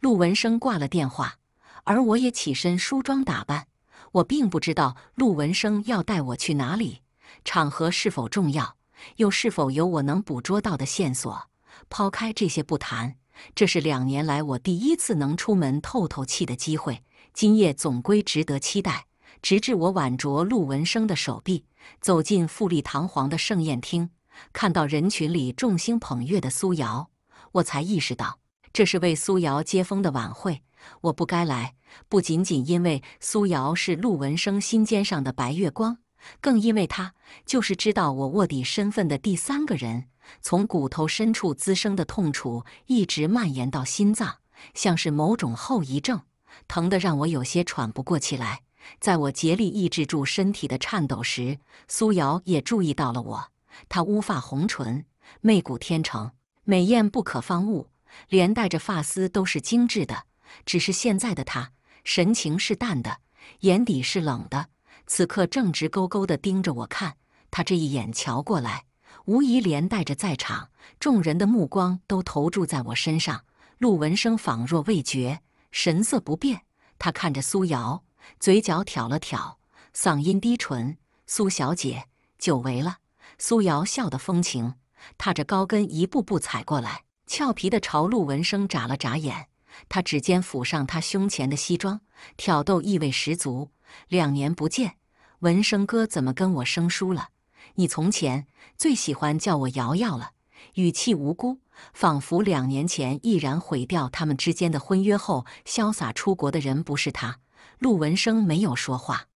陆文生挂了电话，而我也起身梳妆打扮。我并不知道陆文生要带我去哪里，场合是否重要，又是否有我能捕捉到的线索。抛开这些不谈，这是两年来我第一次能出门透透气的机会，今夜总归值得期待。直至我挽着陆文生的手臂。走进富丽堂皇的盛宴厅，看到人群里众星捧月的苏瑶，我才意识到这是为苏瑶接风的晚会。我不该来，不仅仅因为苏瑶是陆文生心尖上的白月光，更因为她就是知道我卧底身份的第三个人。从骨头深处滋生的痛楚，一直蔓延到心脏，像是某种后遗症，疼得让我有些喘不过气来。在我竭力抑制住身体的颤抖时，苏瑶也注意到了我。她乌发红唇，媚骨天成，美艳不可方物，连带着发丝都是精致的。只是现在的她，神情是淡的，眼底是冷的。此刻正直勾勾地盯着我看。她这一眼瞧过来，无疑连带着在场众人的目光都投注在我身上。陆文生仿若未觉，神色不变。他看着苏瑶。嘴角挑了挑，嗓音低沉：“苏小姐，久违了。”苏瑶笑得风情，踏着高跟一步步踩过来，俏皮地朝陆文生眨了眨眼。他指尖抚上他胸前的西装，挑逗意味十足。两年不见，文生哥怎么跟我生疏了？你从前最喜欢叫我瑶瑶了，语气无辜，仿佛两年前毅然毁掉他们之间的婚约后，潇洒出国的人不是他。陆文生没有说话，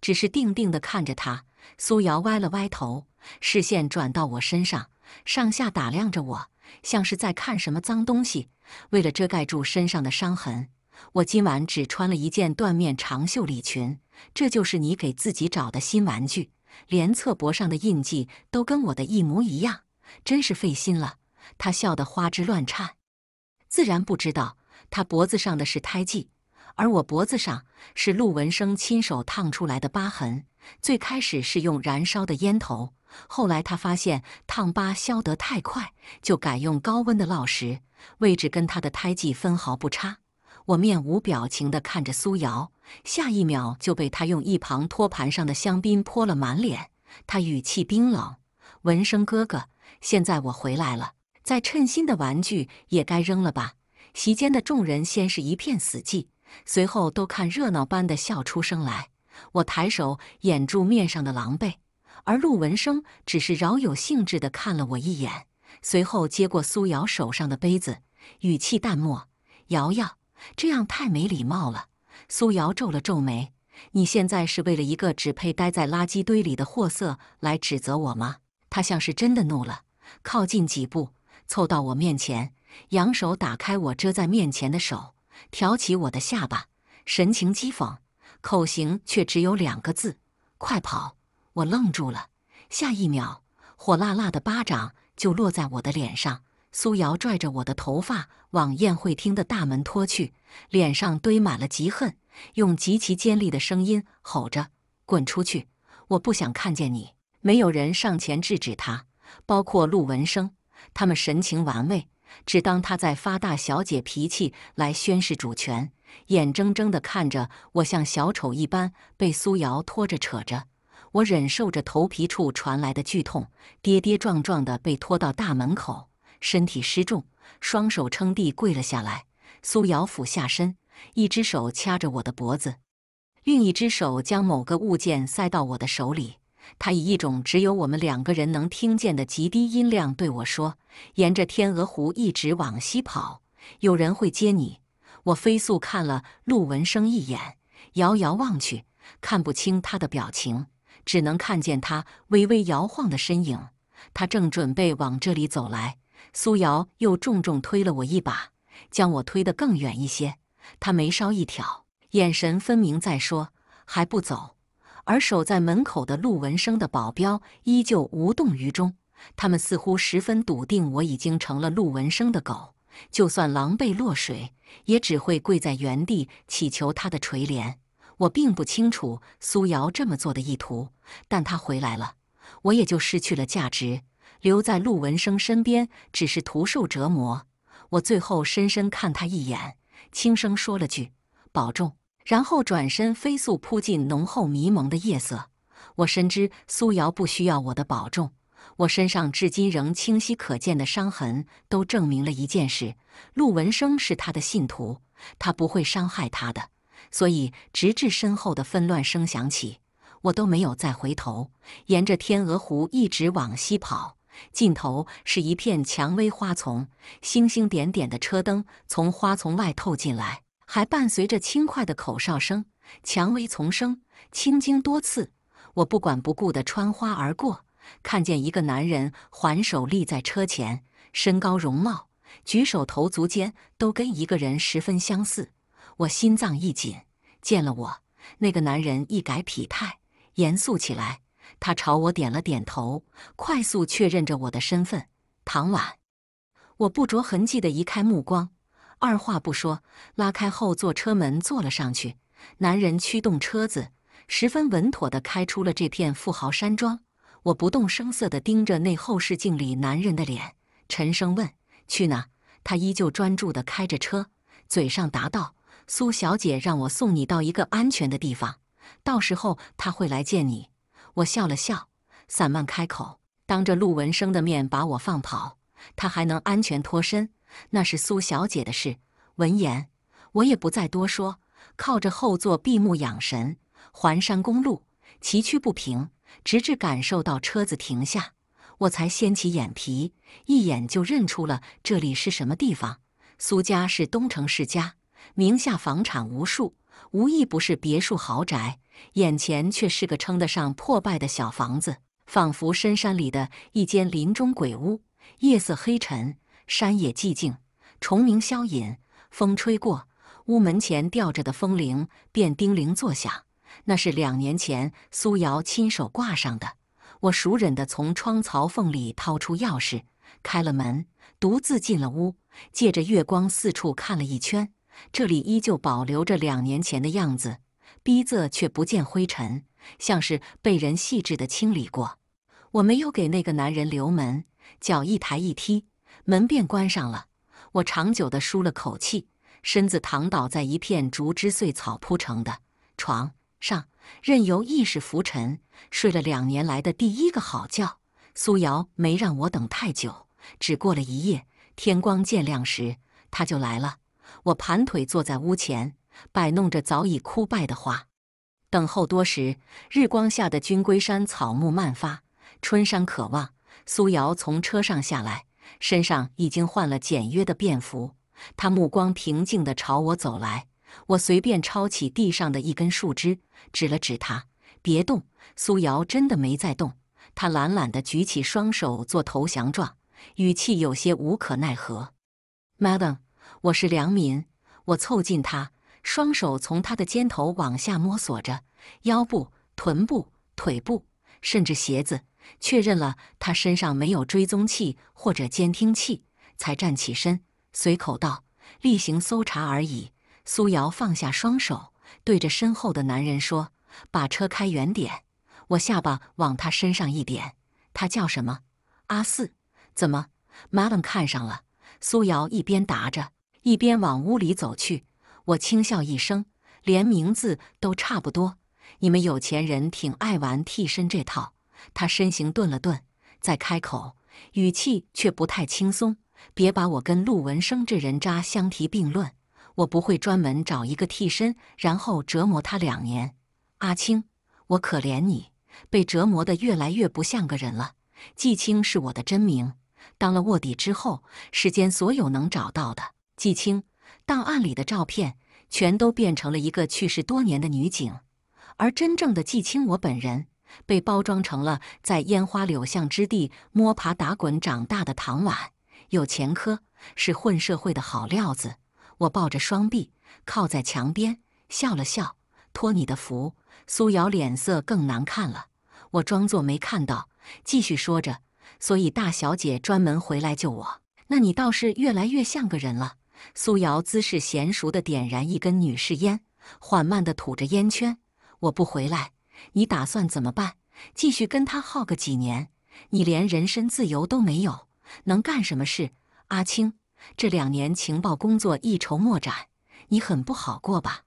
只是定定地看着他。苏瑶歪了歪头，视线转到我身上，上下打量着我，像是在看什么脏东西。为了遮盖住身上的伤痕，我今晚只穿了一件缎面长袖礼裙。这就是你给自己找的新玩具？连侧脖上的印记都跟我的一模一样，真是费心了。他笑得花枝乱颤，自然不知道他脖子上的是胎记。而我脖子上是陆文生亲手烫出来的疤痕，最开始是用燃烧的烟头，后来他发现烫疤消得太快，就改用高温的烙石，位置跟他的胎记分毫不差。我面无表情地看着苏瑶，下一秒就被他用一旁托盘上的香槟泼了满脸。他语气冰冷：“文生哥哥，现在我回来了，再称心的玩具也该扔了吧？”席间的众人先是一片死寂。随后都看热闹般的笑出声来，我抬手掩住面上的狼狈，而陆文生只是饶有兴致地看了我一眼，随后接过苏瑶手上的杯子，语气淡漠：“瑶瑶，这样太没礼貌了。”苏瑶皱了皱眉：“你现在是为了一个只配待在垃圾堆里的货色来指责我吗？”他像是真的怒了，靠近几步，凑到我面前，扬手打开我遮在面前的手。挑起我的下巴，神情讥讽，口型却只有两个字：“快跑！”我愣住了，下一秒，火辣辣的巴掌就落在我的脸上。苏瑶拽着我的头发往宴会厅的大门拖去，脸上堆满了嫉恨，用极其尖利的声音吼着：“滚出去！我不想看见你！”没有人上前制止他，包括陆文生，他们神情玩味。只当她在发大小姐脾气来宣示主权，眼睁睁地看着我像小丑一般被苏瑶拖着扯着，我忍受着头皮处传来的剧痛，跌跌撞撞地被拖到大门口，身体失重，双手撑地跪了下来。苏瑶俯下身，一只手掐着我的脖子，另一只手将某个物件塞到我的手里。他以一种只有我们两个人能听见的极低音量对我说：“沿着天鹅湖一直往西跑，有人会接你。”我飞速看了陆文生一眼，遥遥望去，看不清他的表情，只能看见他微微摇晃的身影。他正准备往这里走来，苏瑶又重重推了我一把，将我推得更远一些。他眉梢一挑，眼神分明在说：“还不走？”而守在门口的陆文生的保镖依旧无动于衷，他们似乎十分笃定，我已经成了陆文生的狗，就算狼狈落水，也只会跪在原地祈求他的垂怜。我并不清楚苏瑶这么做的意图，但她回来了，我也就失去了价值，留在陆文生身边只是徒受折磨。我最后深深看他一眼，轻声说了句：“保重。”然后转身，飞速扑进浓厚迷蒙的夜色。我深知苏瑶不需要我的保重，我身上至今仍清晰可见的伤痕，都证明了一件事：陆文生是他的信徒，他不会伤害他的。所以，直至身后的纷乱声响起，我都没有再回头。沿着天鹅湖一直往西跑，尽头是一片蔷薇花丛，星星点点的车灯从花丛外透进来。还伴随着轻快的口哨声，蔷薇丛生，青茎多刺。我不管不顾地穿花而过，看见一个男人环手立在车前，身高容貌，举手投足间都跟一个人十分相似。我心脏一紧，见了我，那个男人一改痞态，严肃起来。他朝我点了点头，快速确认着我的身份：唐婉。我不着痕迹地移开目光。二话不说，拉开后座车门坐了上去。男人驱动车子，十分稳妥地开出了这片富豪山庄。我不动声色地盯着那后视镜里男人的脸，沉声问：“去哪？”他依旧专注地开着车，嘴上答道：“苏小姐让我送你到一个安全的地方，到时候她会来见你。”我笑了笑，散漫开口：“当着陆文生的面把我放跑，他还能安全脱身？”那是苏小姐的事。闻言，我也不再多说，靠着后座闭目养神。环山公路崎岖不平，直至感受到车子停下，我才掀起眼皮，一眼就认出了这里是什么地方。苏家是东城世家，名下房产无数，无一不是别墅豪宅。眼前却是个称得上破败的小房子，仿佛深山里的一间林中鬼屋。夜色黑沉。山野寂静，虫鸣消隐，风吹过屋门前吊着的风铃便叮铃作响。那是两年前苏瑶亲手挂上的。我熟忍地从窗槽缝里掏出钥匙，开了门，独自进了屋，借着月光四处看了一圈。这里依旧保留着两年前的样子，逼仄却不见灰尘，像是被人细致地清理过。我没有给那个男人留门，脚一抬一踢。门便关上了，我长久地舒了口气，身子躺倒在一片竹枝碎草铺成的床上，任由意识浮沉，睡了两年来的第一个好觉。苏瑶没让我等太久，只过了一夜，天光渐亮时，他就来了。我盘腿坐在屋前，摆弄着早已枯败的花，等候多时。日光下的君归山草木漫发，春山可望。苏瑶从车上下来。身上已经换了简约的便服，他目光平静地朝我走来。我随便抄起地上的一根树枝，指了指他：“别动。”苏瑶真的没在动。他懒懒地举起双手做投降状，语气有些无可奈何。“Madam，我是良民。”我凑近他，双手从他的肩头往下摸索着腰部、臀部、腿部，甚至鞋子。确认了他身上没有追踪器或者监听器，才站起身，随口道：“例行搜查而已。”苏瑶放下双手，对着身后的男人说：“把车开远点。”我下巴往他身上一点：“他叫什么？阿四？怎么，a m 看上了？”苏瑶一边答着，一边往屋里走去。我轻笑一声：“连名字都差不多，你们有钱人挺爱玩替身这套。”他身形顿了顿，再开口，语气却不太轻松：“别把我跟陆文生这人渣相提并论。我不会专门找一个替身，然后折磨他两年。阿青，我可怜你，被折磨得越来越不像个人了。季青是我的真名。当了卧底之后，世间所有能找到的季青档案里的照片，全都变成了一个去世多年的女警，而真正的季青，我本人。”被包装成了在烟花柳巷之地摸爬打滚长大的唐婉，有前科，是混社会的好料子。我抱着双臂靠在墙边，笑了笑。托你的福，苏瑶脸色更难看了。我装作没看到，继续说着。所以大小姐专门回来救我。那你倒是越来越像个人了。苏瑶姿势娴熟地点燃一根女士烟，缓慢地吐着烟圈。我不回来。你打算怎么办？继续跟他耗个几年？你连人身自由都没有，能干什么事？阿青，这两年情报工作一筹莫展，你很不好过吧？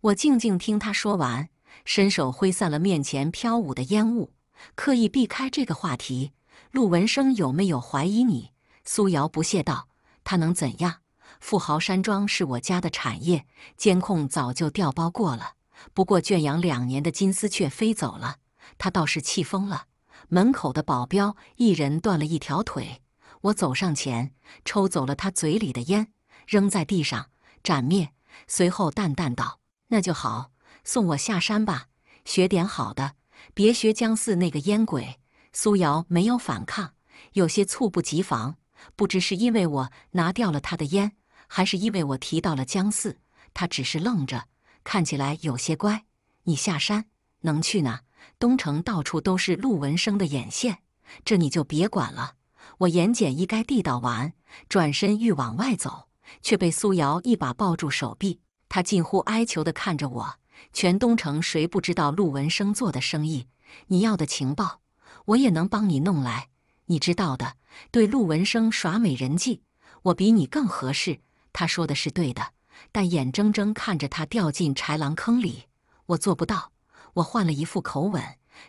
我静静听他说完，伸手挥散了面前飘舞的烟雾，刻意避开这个话题。陆文生有没有怀疑你？苏瑶不屑道：“他能怎样？富豪山庄是我家的产业，监控早就调包过了。”不过，圈养两年的金丝雀飞走了，他倒是气疯了。门口的保镖一人断了一条腿。我走上前，抽走了他嘴里的烟，扔在地上，斩灭。随后淡淡道：“那就好，送我下山吧。学点好的，别学江四那个烟鬼。”苏瑶没有反抗，有些猝不及防，不知是因为我拿掉了他的烟，还是因为我提到了江四，他只是愣着。看起来有些乖，你下山能去哪？东城到处都是陆文生的眼线，这你就别管了。我言简意赅地道完，转身欲往外走，却被苏瑶一把抱住手臂。他近乎哀求的看着我。全东城谁不知道陆文生做的生意？你要的情报，我也能帮你弄来。你知道的，对陆文生耍美人计，我比你更合适。他说的是对的。但眼睁睁看着他掉进豺狼坑里，我做不到。我换了一副口吻，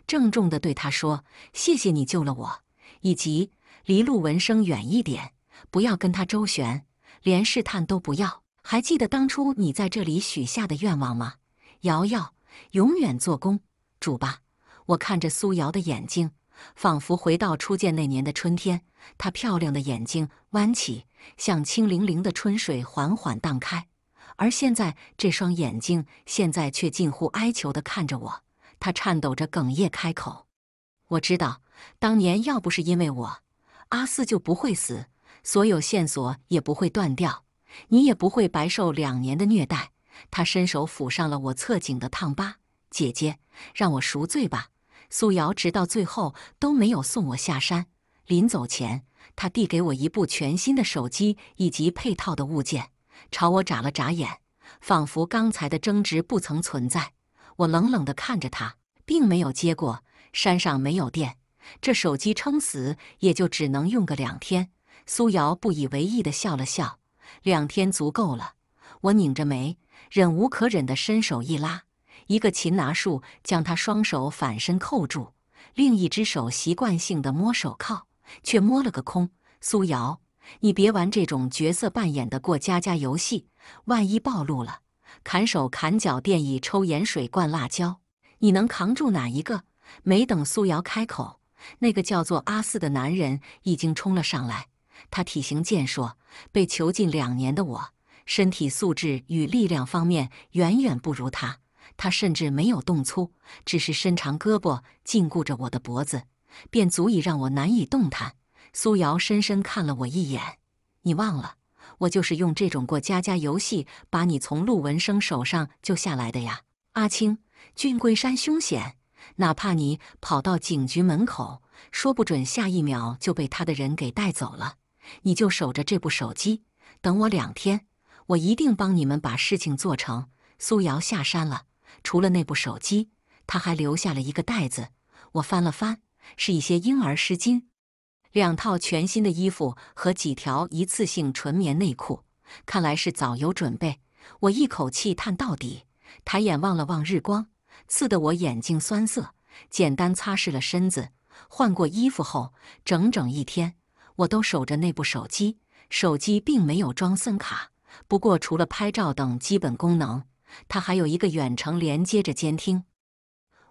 郑重地对他说：“谢谢你救了我，以及离陆文生远一点，不要跟他周旋，连试探都不要。”还记得当初你在这里许下的愿望吗，瑶瑶？永远做公主吧。我看着苏瑶的眼睛，仿佛回到初见那年的春天，她漂亮的眼睛弯起，像清凌凌的春水，缓缓荡开。而现在，这双眼睛现在却近乎哀求的看着我，他颤抖着哽咽开口：“我知道，当年要不是因为我，阿四就不会死，所有线索也不会断掉，你也不会白受两年的虐待。”他伸手抚上了我侧颈的烫疤，“姐姐，让我赎罪吧。”苏瑶直到最后都没有送我下山，临走前，他递给我一部全新的手机以及配套的物件。朝我眨了眨眼，仿佛刚才的争执不曾存在。我冷冷地看着他，并没有接过。山上没有电，这手机撑死也就只能用个两天。苏瑶不以为意地笑了笑：“两天足够了。”我拧着眉，忍无可忍地伸手一拉，一个擒拿术将他双手反身扣住，另一只手习惯性地摸手铐，却摸了个空。苏瑶。你别玩这种角色扮演的过家家游戏，万一暴露了，砍手砍脚，电椅抽盐水，灌辣椒，你能扛住哪一个？没等苏瑶开口，那个叫做阿四的男人已经冲了上来。他体型健硕，被囚禁两年的我，身体素质与力量方面远远不如他。他甚至没有动粗，只是伸长胳膊禁锢着我的脖子，便足以让我难以动弹。苏瑶深深看了我一眼，你忘了，我就是用这种过家家游戏把你从陆文生手上救下来的呀，阿青。俊贵山凶险，哪怕你跑到警局门口，说不准下一秒就被他的人给带走了。你就守着这部手机，等我两天，我一定帮你们把事情做成。苏瑶下山了，除了那部手机，他还留下了一个袋子，我翻了翻，是一些婴儿湿巾。两套全新的衣服和几条一次性纯棉内裤，看来是早有准备。我一口气叹到底，抬眼望了望日光，刺得我眼睛酸涩。简单擦拭了身子，换过衣服后，整整一天我都守着那部手机。手机并没有装声卡，不过除了拍照等基本功能，它还有一个远程连接着监听。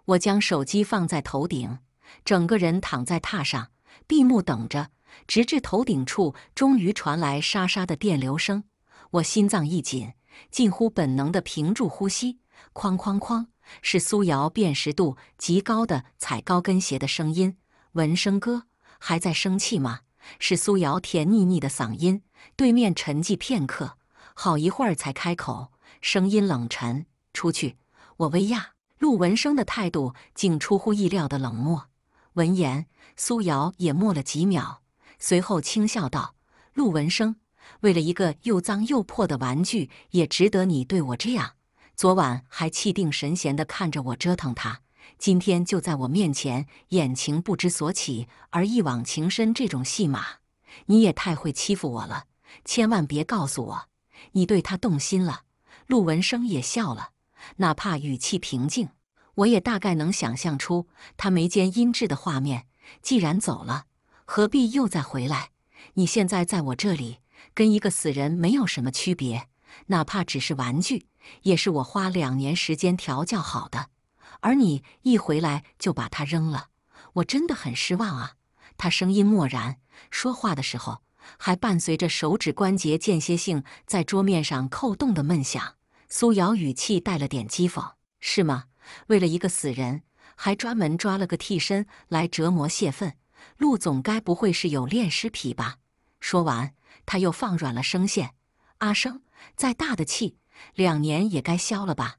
我将手机放在头顶，整个人躺在榻上。闭目等着，直至头顶处终于传来沙沙的电流声，我心脏一紧，近乎本能的屏住呼吸。哐哐哐，是苏瑶辨识度极高的踩高跟鞋的声音。闻声哥还在生气吗？是苏瑶甜腻腻的嗓音。对面沉寂片刻，好一会儿才开口，声音冷沉：“出去，我威亚。”陆闻声的态度竟出乎意料的冷漠。闻言，苏瑶也默了几秒，随后轻笑道：“陆文生，为了一个又脏又破的玩具，也值得你对我这样？昨晚还气定神闲的看着我折腾他，今天就在我面前，眼情不知所起而一往情深，这种戏码，你也太会欺负我了！千万别告诉我，你对他动心了。”陆文生也笑了，哪怕语气平静。我也大概能想象出他眉间阴鸷的画面。既然走了，何必又再回来？你现在在我这里，跟一个死人没有什么区别。哪怕只是玩具，也是我花两年时间调教好的。而你一回来就把它扔了，我真的很失望啊！他声音漠然，说话的时候还伴随着手指关节间歇性在桌面上扣动的闷响。苏瑶语气带了点讥讽：“是吗？”为了一个死人，还专门抓了个替身来折磨泄愤。陆总该不会是有炼尸癖吧？说完，他又放软了声线：“阿生，再大的气，两年也该消了吧？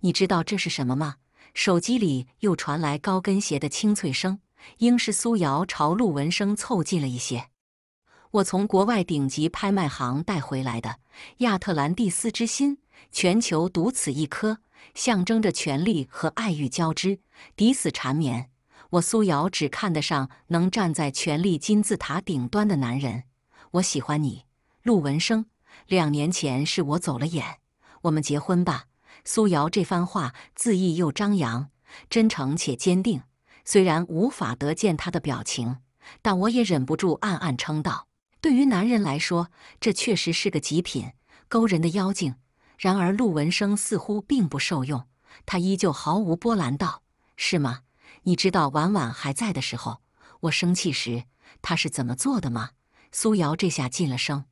你知道这是什么吗？”手机里又传来高跟鞋的清脆声，应是苏瑶朝陆文生凑近了一些。“我从国外顶级拍卖行带回来的亚特兰蒂斯之心，全球独此一颗。”象征着权力和爱欲交织，抵死缠绵。我苏瑶只看得上能站在权力金字塔顶端的男人。我喜欢你，陆文生。两年前是我走了眼，我们结婚吧。苏瑶这番话，恣意又张扬，真诚且坚定。虽然无法得见他的表情，但我也忍不住暗暗称道：对于男人来说，这确实是个极品勾人的妖精。然而，陆文生似乎并不受用，他依旧毫无波澜道：“是吗？你知道婉婉还在的时候，我生气时他是怎么做的吗？”苏瑶这下禁了声，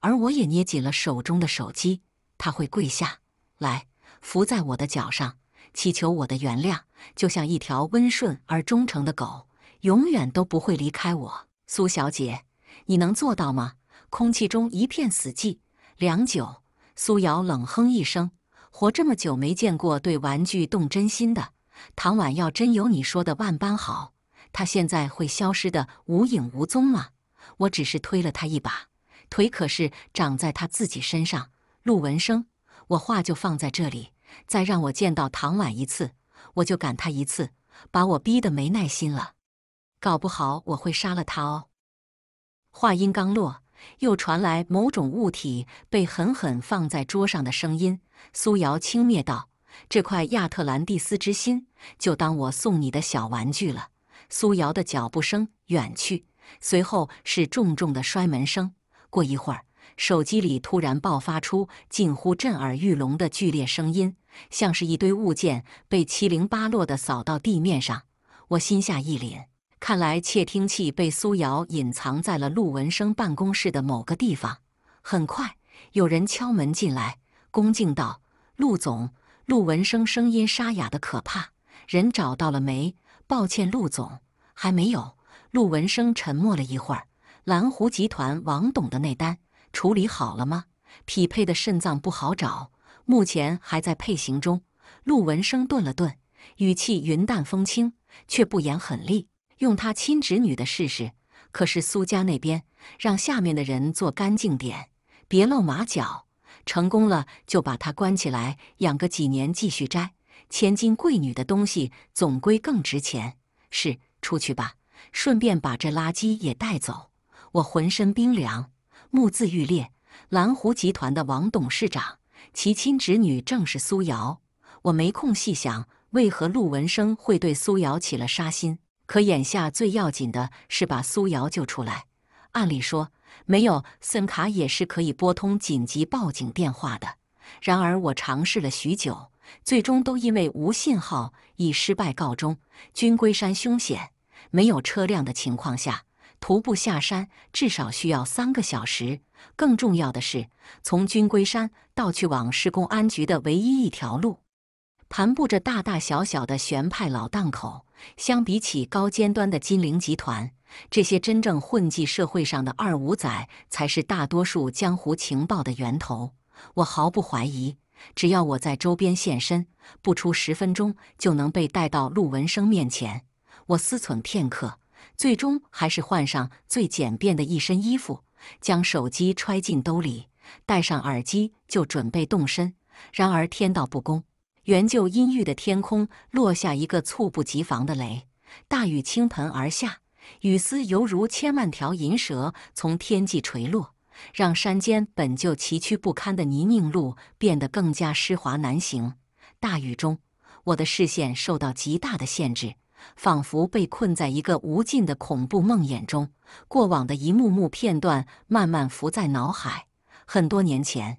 而我也捏紧了手中的手机。他会跪下来，伏在我的脚上，祈求我的原谅，就像一条温顺而忠诚的狗，永远都不会离开我。苏小姐，你能做到吗？空气中一片死寂，良久。苏瑶冷哼一声，活这么久没见过对玩具动真心的。唐婉要真有你说的万般好，他现在会消失的无影无踪吗？我只是推了他一把，腿可是长在他自己身上。陆文生，我话就放在这里，再让我见到唐婉一次，我就赶他一次，把我逼得没耐心了，搞不好我会杀了他哦。话音刚落。又传来某种物体被狠狠放在桌上的声音。苏瑶轻蔑道：“这块亚特兰蒂斯之心，就当我送你的小玩具了。”苏瑶的脚步声远去，随后是重重的摔门声。过一会儿，手机里突然爆发出近乎震耳欲聋的剧烈声音，像是一堆物件被七零八落的扫到地面上。我心下一凛。看来窃听器被苏瑶隐藏在了陆文生办公室的某个地方。很快，有人敲门进来，恭敬道：“陆总。”陆文生声音沙哑的可怕：“人找到了没？”“抱歉，陆总，还没有。”陆文生沉默了一会儿：“蓝湖集团王董的那单处理好了吗？匹配的肾脏不好找，目前还在配型中。”陆文生顿了顿，语气云淡风轻，却不言狠厉。用他亲侄女的试试。可是苏家那边，让下面的人做干净点，别露马脚。成功了就把他关起来，养个几年继续摘。千金贵女的东西总归更值钱。是，出去吧，顺便把这垃圾也带走。我浑身冰凉，目眦欲裂。蓝湖集团的王董事长，其亲侄女正是苏瑶。我没空细想，为何陆文生会对苏瑶起了杀心。可眼下最要紧的是把苏瑶救出来。按理说，没有 SIM 卡也是可以拨通紧急报警电话的。然而我尝试了许久，最终都因为无信号以失败告终。军规山凶险，没有车辆的情况下，徒步下山至少需要三个小时。更重要的是，从军规山到去往市公安局的唯一一条路，盘布着大大小小的玄派老档口。相比起高尖端的金陵集团，这些真正混迹社会上的二五仔才是大多数江湖情报的源头。我毫不怀疑，只要我在周边现身，不出十分钟就能被带到陆文生面前。我思忖片刻，最终还是换上最简便的一身衣服，将手机揣进兜里，戴上耳机就准备动身。然而天道不公。原就阴郁的天空落下一个猝不及防的雷，大雨倾盆而下，雨丝犹如千万条银蛇从天际垂落，让山间本就崎岖不堪的泥泞路变得更加湿滑难行。大雨中，我的视线受到极大的限制，仿佛被困在一个无尽的恐怖梦魇中。过往的一幕幕片段慢慢浮在脑海，很多年前。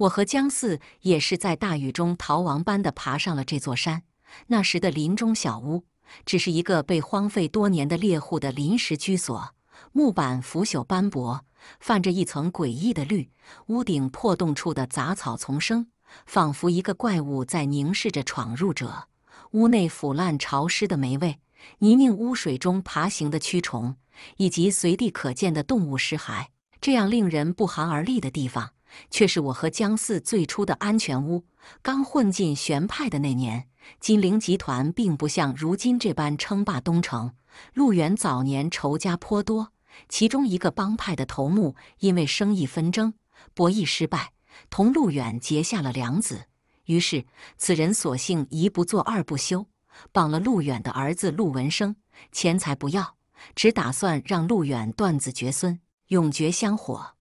我和姜四也是在大雨中逃亡般的爬上了这座山。那时的林中小屋，只是一个被荒废多年的猎户的临时居所，木板腐朽斑驳，泛着一层诡异的绿；屋顶破洞处的杂草丛生，仿佛一个怪物在凝视着闯入者。屋内腐烂潮湿的霉味，泥泞污水中爬行的蛆虫，以及随地可见的动物尸骸，这样令人不寒而栗的地方。却是我和江四最初的安全屋。刚混进玄派的那年，金陵集团并不像如今这般称霸东城。陆远早年仇家颇多，其中一个帮派的头目因为生意纷争博弈失败，同陆远结下了梁子。于是此人索性一不做二不休，绑了陆远的儿子陆文生，钱财不要，只打算让陆远断子绝孙，永绝香火。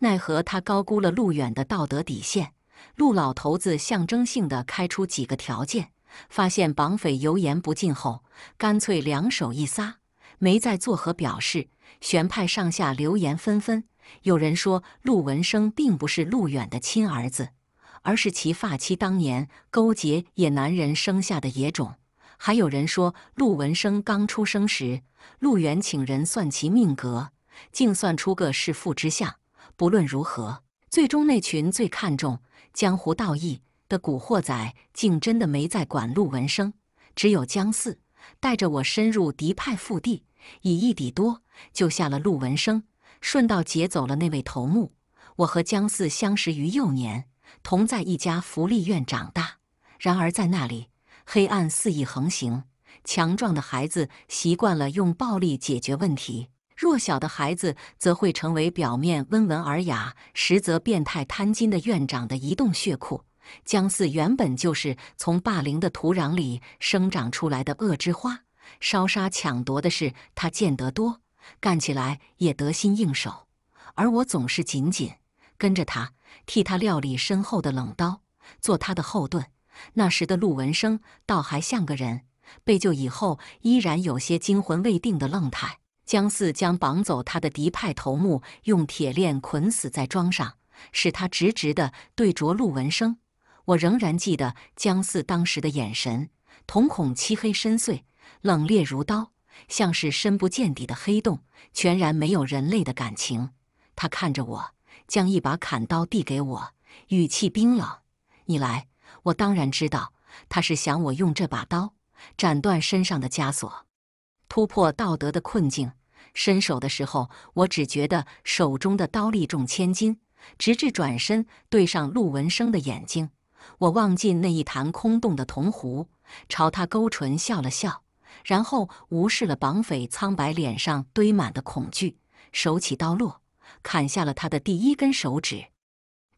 奈何他高估了陆远的道德底线。陆老头子象征性的开出几个条件，发现绑匪油盐不进后，干脆两手一撒，没再作何表示。玄派上下流言纷纷，有人说陆文生并不是陆远的亲儿子，而是其发妻当年勾结野男人生下的野种；还有人说陆文生刚出生时，陆远请人算其命格，竟算出个弑父之相。不论如何，最终那群最看重江湖道义的古惑仔竟真的没再管陆文生。只有江四带着我深入敌派腹地，以一抵多，救下了陆文生，顺道劫走了那位头目。我和江四相识于幼年，同在一家福利院长大。然而在那里，黑暗肆意横行，强壮的孩子习惯了用暴力解决问题。弱小的孩子则会成为表面温文尔雅、实则变态贪金的院长的移动血库。姜四原本就是从霸凌的土壤里生长出来的恶之花，烧杀抢夺的事他见得多，干起来也得心应手。而我总是紧紧跟着他，替他料理身后的冷刀，做他的后盾。那时的陆文生倒还像个人，被救以后依然有些惊魂未定的愣态。姜四将绑走他的敌派头目用铁链捆死在桩上，使他直直地对着陆文生。我仍然记得姜四当时的眼神，瞳孔漆黑深邃，冷冽如刀，像是深不见底的黑洞，全然没有人类的感情。他看着我，将一把砍刀递给我，语气冰冷：“你来，我当然知道，他是想我用这把刀斩断身上的枷锁。”突破道德的困境，伸手的时候，我只觉得手中的刀力重千斤。直至转身对上陆文生的眼睛，我望进那一潭空洞的铜壶，朝他勾唇笑了笑，然后无视了绑匪苍白脸上堆满的恐惧，手起刀落，砍下了他的第一根手指。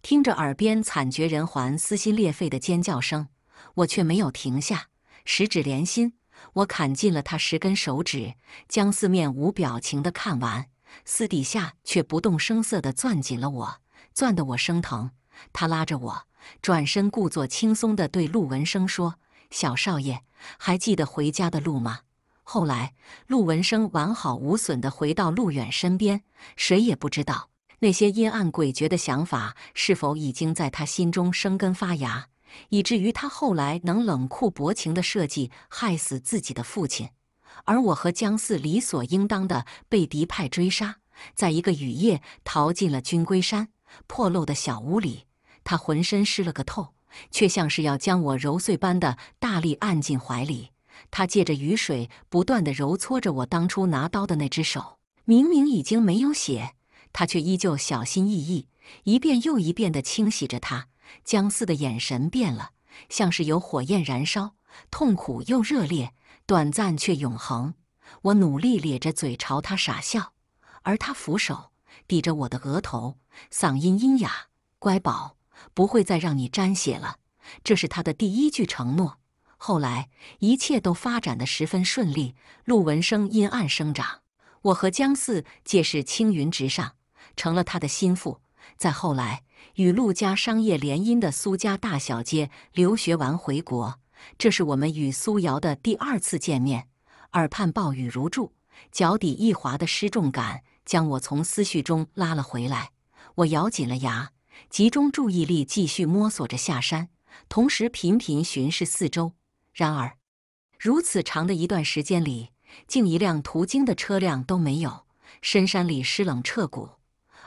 听着耳边惨绝人寰、撕心裂肺的尖叫声，我却没有停下，十指连心。我砍尽了他十根手指，姜四面无表情地看完，私底下却不动声色地攥紧了我，攥得我生疼。他拉着我转身，故作轻松地对陆文生说：“小少爷，还记得回家的路吗？”后来，陆文生完好无损地回到陆远身边，谁也不知道那些阴暗诡谲的想法是否已经在他心中生根发芽。以至于他后来能冷酷薄情的设计害死自己的父亲，而我和姜四理所应当的被敌派追杀，在一个雨夜逃进了军规山破漏的小屋里。他浑身湿了个透，却像是要将我揉碎般的大力按进怀里。他借着雨水不断的揉搓着我当初拿刀的那只手，明明已经没有血，他却依旧小心翼翼，一遍又一遍的清洗着它。姜四的眼神变了，像是有火焰燃烧，痛苦又热烈，短暂却永恒。我努力咧着嘴朝他傻笑，而他扶手抵着我的额头，嗓音阴哑：“乖宝，不会再让你沾血了。”这是他的第一句承诺。后来一切都发展得十分顺利，陆文生阴暗生长，我和姜四借势青云直上，成了他的心腹。再后来，与陆家商业联姻的苏家大小姐留学完回国，这是我们与苏瑶的第二次见面。耳畔暴雨如注，脚底一滑的失重感将我从思绪中拉了回来。我咬紧了牙，集中注意力，继续摸索着下山，同时频频巡视四周。然而，如此长的一段时间里，竟一辆途经的车辆都没有。深山里湿冷彻骨。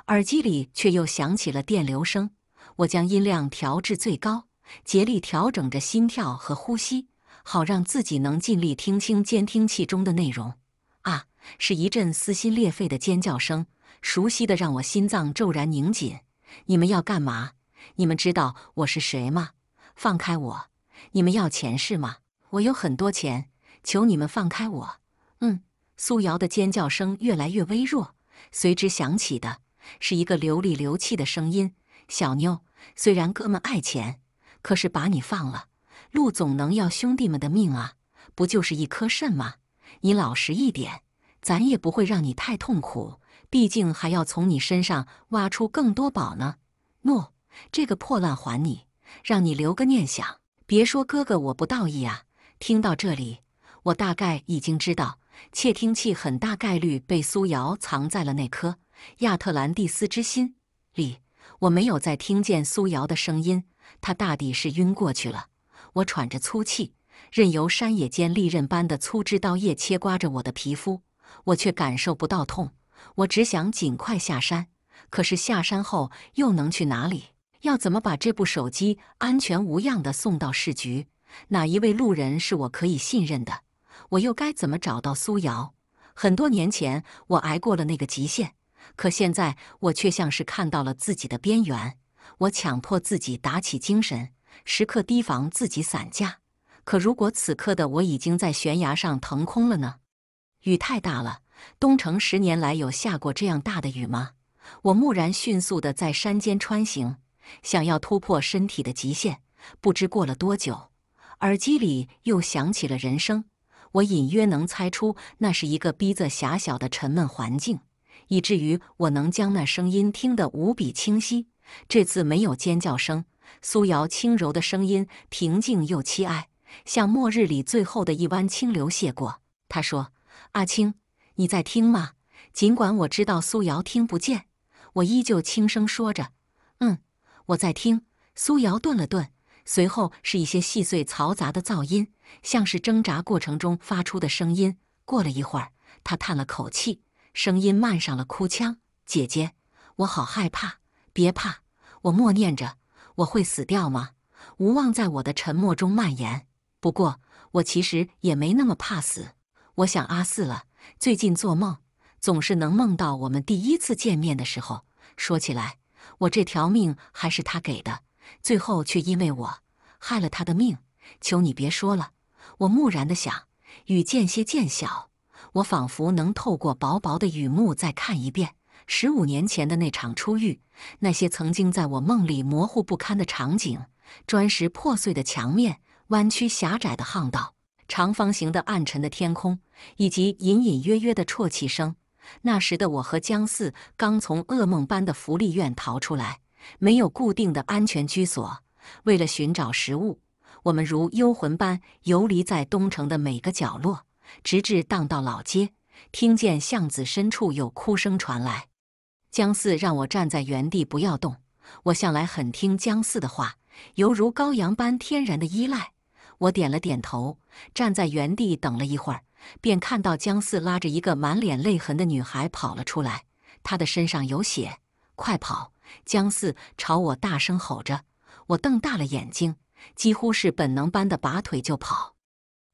耳机里却又响起了电流声，我将音量调至最高，竭力调整着心跳和呼吸，好让自己能尽力听清监听器中的内容。啊，是一阵撕心裂肺的尖叫声，熟悉的让我心脏骤然拧紧。你们要干嘛？你们知道我是谁吗？放开我！你们要钱是吗？我有很多钱，求你们放开我！嗯，苏瑶的尖叫声越来越微弱，随之响起的。是一个流里流气的声音。小妞，虽然哥们爱钱，可是把你放了，陆总能要兄弟们的命啊！不就是一颗肾吗？你老实一点，咱也不会让你太痛苦。毕竟还要从你身上挖出更多宝呢。诺，这个破烂还你，让你留个念想。别说哥哥我不道义啊！听到这里，我大概已经知道，窃听器很大概率被苏瑶藏在了那颗。亚特兰蒂斯之心里，我没有再听见苏瑶的声音，她大抵是晕过去了。我喘着粗气，任由山野间利刃般的粗枝刀叶切刮着我的皮肤，我却感受不到痛。我只想尽快下山，可是下山后又能去哪里？要怎么把这部手机安全无恙地送到市局？哪一位路人是我可以信任的？我又该怎么找到苏瑶？很多年前，我挨过了那个极限。可现在我却像是看到了自己的边缘。我强迫自己打起精神，时刻提防自己散架。可如果此刻的我已经在悬崖上腾空了呢？雨太大了，东城十年来有下过这样大的雨吗？我蓦然迅速地在山间穿行，想要突破身体的极限。不知过了多久，耳机里又响起了人声，我隐约能猜出那是一个逼仄狭小的沉闷环境。以至于我能将那声音听得无比清晰。这次没有尖叫声，苏瑶轻柔的声音平静又凄哀，像末日里最后的一湾清流泻过。他说：“阿青，你在听吗？”尽管我知道苏瑶听不见，我依旧轻声说着：“嗯，我在听。”苏瑶顿了顿，随后是一些细碎嘈杂的噪音，像是挣扎过程中发出的声音。过了一会儿，他叹了口气。声音漫上了哭腔，姐姐，我好害怕，别怕！我默念着，我会死掉吗？无望在我的沉默中蔓延。不过，我其实也没那么怕死。我想阿四了，最近做梦总是能梦到我们第一次见面的时候。说起来，我这条命还是他给的，最后却因为我害了他的命。求你别说了！我木然的想，雨渐歇渐小。我仿佛能透过薄薄的雨幕再看一遍十五年前的那场初遇，那些曾经在我梦里模糊不堪的场景：砖石破碎的墙面、弯曲狭窄的巷道、长方形的暗沉的天空，以及隐隐约约的啜泣声。那时的我和姜四刚从噩梦般的福利院逃出来，没有固定的安全居所。为了寻找食物，我们如幽魂般游离在东城的每个角落。直至荡到老街，听见巷子深处有哭声传来，姜四让我站在原地不要动。我向来很听姜四的话，犹如羔羊般天然的依赖。我点了点头，站在原地等了一会儿，便看到姜四拉着一个满脸泪痕的女孩跑了出来。她的身上有血，快跑！姜四朝我大声吼着。我瞪大了眼睛，几乎是本能般的拔腿就跑。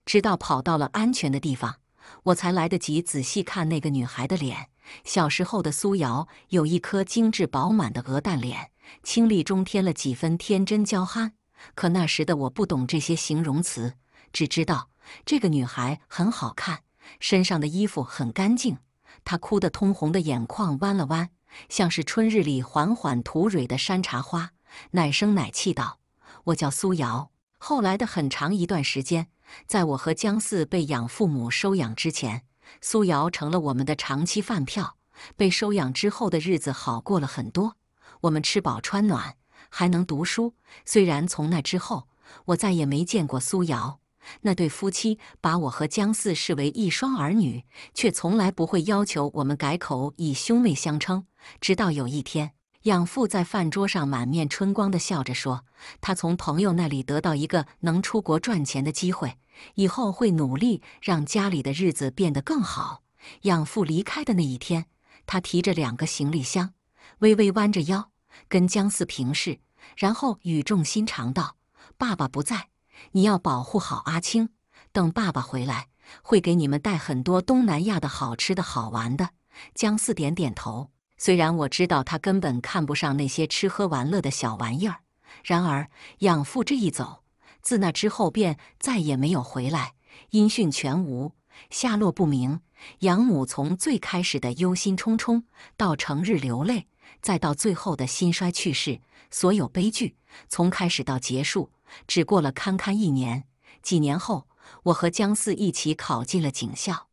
直到跑到了安全的地方，我才来得及仔细看那个女孩的脸。小时候的苏瑶有一颗精致饱满的鹅蛋脸，清丽中添了几分天真娇憨。可那时的我不懂这些形容词，只知道这个女孩很好看，身上的衣服很干净。她哭得通红的眼眶弯了弯，像是春日里缓缓吐蕊的山茶花，奶声奶气道：“我叫苏瑶。”后来的很长一段时间。在我和姜四被养父母收养之前，苏瑶成了我们的长期饭票。被收养之后的日子好过了很多，我们吃饱穿暖，还能读书。虽然从那之后，我再也没见过苏瑶。那对夫妻把我和姜四视为一双儿女，却从来不会要求我们改口以兄妹相称。直到有一天。养父在饭桌上满面春光地笑着说：“他从朋友那里得到一个能出国赚钱的机会，以后会努力让家里的日子变得更好。”养父离开的那一天，他提着两个行李箱，微微弯着腰，跟姜四平视，然后语重心长道：“爸爸不在，你要保护好阿青。等爸爸回来，会给你们带很多东南亚的好吃的、好玩的。”姜四点点头。虽然我知道他根本看不上那些吃喝玩乐的小玩意儿，然而养父这一走，自那之后便再也没有回来，音讯全无，下落不明。养母从最开始的忧心忡忡，到成日流泪，再到最后的心衰去世，所有悲剧从开始到结束，只过了堪堪一年。几年后，我和姜四一起考进了警校，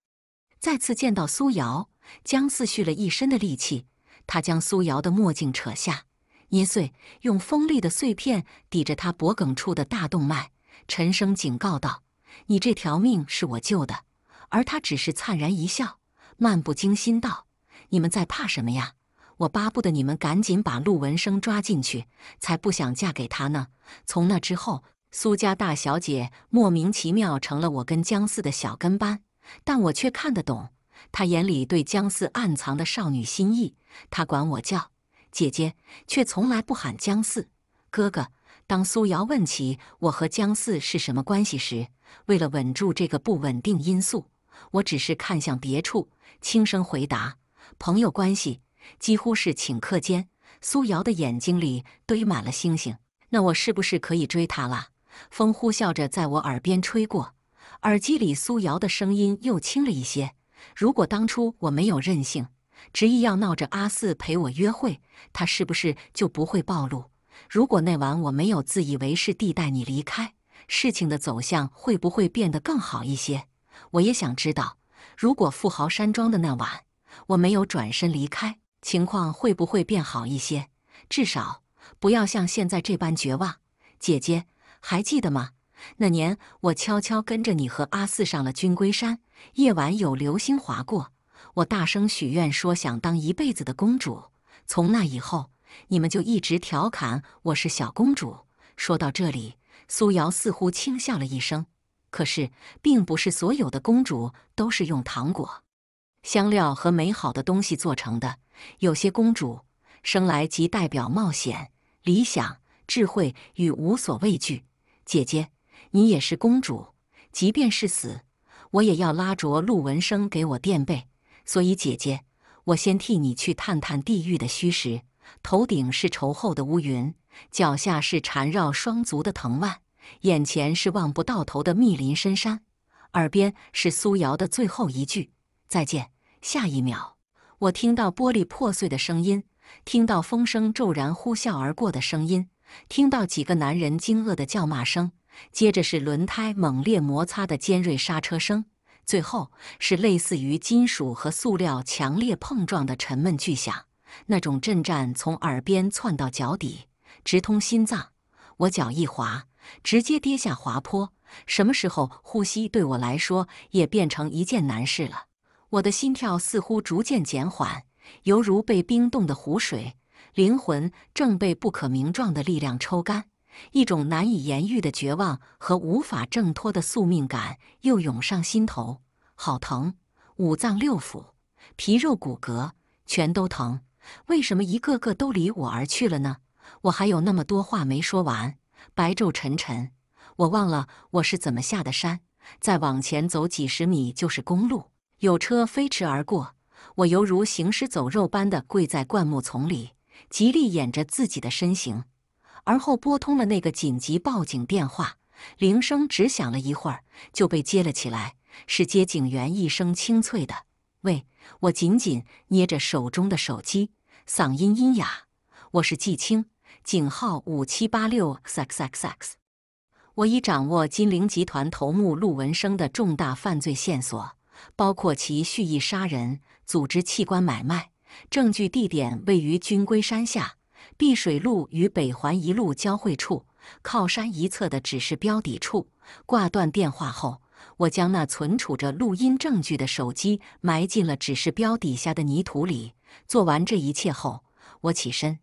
再次见到苏瑶，姜四蓄了一身的力气。他将苏瑶的墨镜扯下，捏碎，用锋利的碎片抵着她脖梗处的大动脉，沉声警告道：“你这条命是我救的。”而她只是灿然一笑，漫不经心道：“你们在怕什么呀？我巴不得你们赶紧把陆文生抓进去，才不想嫁给他呢。”从那之后，苏家大小姐莫名其妙成了我跟江四的小跟班，但我却看得懂。他眼里对姜四暗藏的少女心意，他管我叫姐姐，却从来不喊姜四哥哥。当苏瑶问起我和姜四是什么关系时，为了稳住这个不稳定因素，我只是看向别处，轻声回答：“朋友关系。”几乎是顷刻间，苏瑶的眼睛里堆满了星星。那我是不是可以追她了？风呼啸着在我耳边吹过，耳机里苏瑶的声音又轻了一些。如果当初我没有任性，执意要闹着阿四陪我约会，他是不是就不会暴露？如果那晚我没有自以为是地带你离开，事情的走向会不会变得更好一些？我也想知道，如果富豪山庄的那晚我没有转身离开，情况会不会变好一些？至少不要像现在这般绝望。姐姐，还记得吗？那年，我悄悄跟着你和阿四上了君归山。夜晚有流星划过，我大声许愿，说想当一辈子的公主。从那以后，你们就一直调侃我是小公主。说到这里，苏瑶似乎轻笑了一声。可是，并不是所有的公主都是用糖果、香料和美好的东西做成的。有些公主生来即代表冒险、理想、智慧与无所畏惧。姐姐。你也是公主，即便是死，我也要拉着陆文生给我垫背。所以，姐姐，我先替你去探探地狱的虚实。头顶是稠厚的乌云，脚下是缠绕双足的藤蔓，眼前是望不到头的密林深山，耳边是苏瑶的最后一句再见。下一秒，我听到玻璃破碎的声音，听到风声骤然呼啸而过的声音，听到几个男人惊愕的叫骂声。接着是轮胎猛烈摩擦的尖锐刹车声，最后是类似于金属和塑料强烈碰撞的沉闷巨响。那种震颤从耳边窜到脚底，直通心脏。我脚一滑，直接跌下滑坡。什么时候呼吸对我来说也变成一件难事了？我的心跳似乎逐渐减缓，犹如被冰冻的湖水，灵魂正被不可名状的力量抽干。一种难以言喻的绝望和无法挣脱的宿命感又涌上心头，好疼，五脏六腑、皮肉骨骼全都疼。为什么一个个都离我而去了呢？我还有那么多话没说完。白昼沉沉，我忘了我是怎么下的山。再往前走几十米就是公路，有车飞驰而过，我犹如行尸走肉般的跪在灌木丛里，极力掩着自己的身形。而后拨通了那个紧急报警电话，铃声只响了一会儿就被接了起来，是接警员一声清脆的“喂”，我紧紧捏着手中的手机，嗓音阴哑：“我是季青，警号五七八六 x x x，我已掌握金陵集团头目陆文生的重大犯罪线索，包括其蓄意杀人、组织器官买卖，证据地点位于军规山下。”碧水路与北环一路交汇处，靠山一侧的指示标底处。挂断电话后，我将那存储着录音证据的手机埋进了指示标底下的泥土里。做完这一切后，我起身，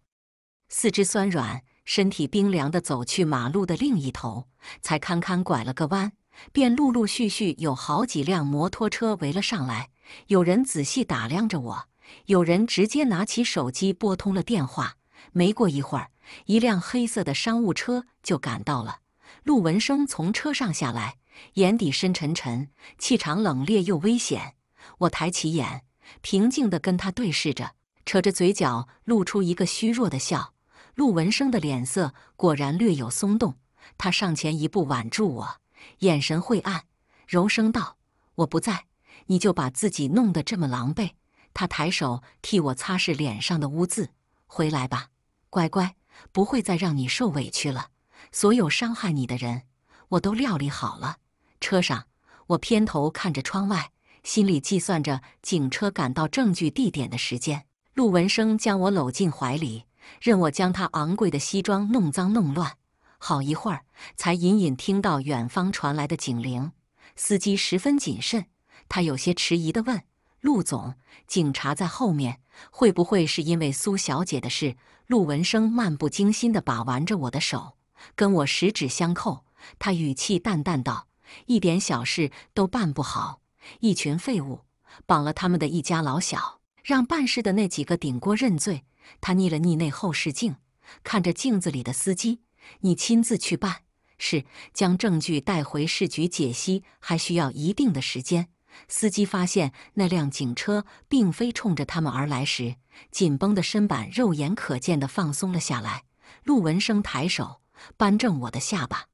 四肢酸软，身体冰凉的走去马路的另一头。才堪堪拐了个弯，便陆陆续续有好几辆摩托车围了上来。有人仔细打量着我，有人直接拿起手机拨通了电话。没过一会儿，一辆黑色的商务车就赶到了。陆文生从车上下来，眼底深沉沉，气场冷冽又危险。我抬起眼，平静地跟他对视着，扯着嘴角露出一个虚弱的笑。陆文生的脸色果然略有松动，他上前一步挽住我，眼神晦暗，柔声道：“我不在，你就把自己弄得这么狼狈。”他抬手替我擦拭脸上的污渍，回来吧。乖乖，不会再让你受委屈了。所有伤害你的人，我都料理好了。车上，我偏头看着窗外，心里计算着警车赶到证据地点的时间。陆文生将我搂进怀里，任我将他昂贵的西装弄脏弄乱。好一会儿，才隐隐听到远方传来的警铃。司机十分谨慎，他有些迟疑地问。陆总，警察在后面，会不会是因为苏小姐的事？陆文生漫不经心地把玩着我的手，跟我十指相扣。他语气淡淡道：“一点小事都办不好，一群废物，绑了他们的一家老小，让办事的那几个顶锅认罪。”他睨了睨那后视镜，看着镜子里的司机：“你亲自去办，是将证据带回市局解析，还需要一定的时间。”司机发现那辆警车并非冲着他们而来时，紧绷的身板肉眼可见地放松了下来。陆文生抬手扳正我的下巴，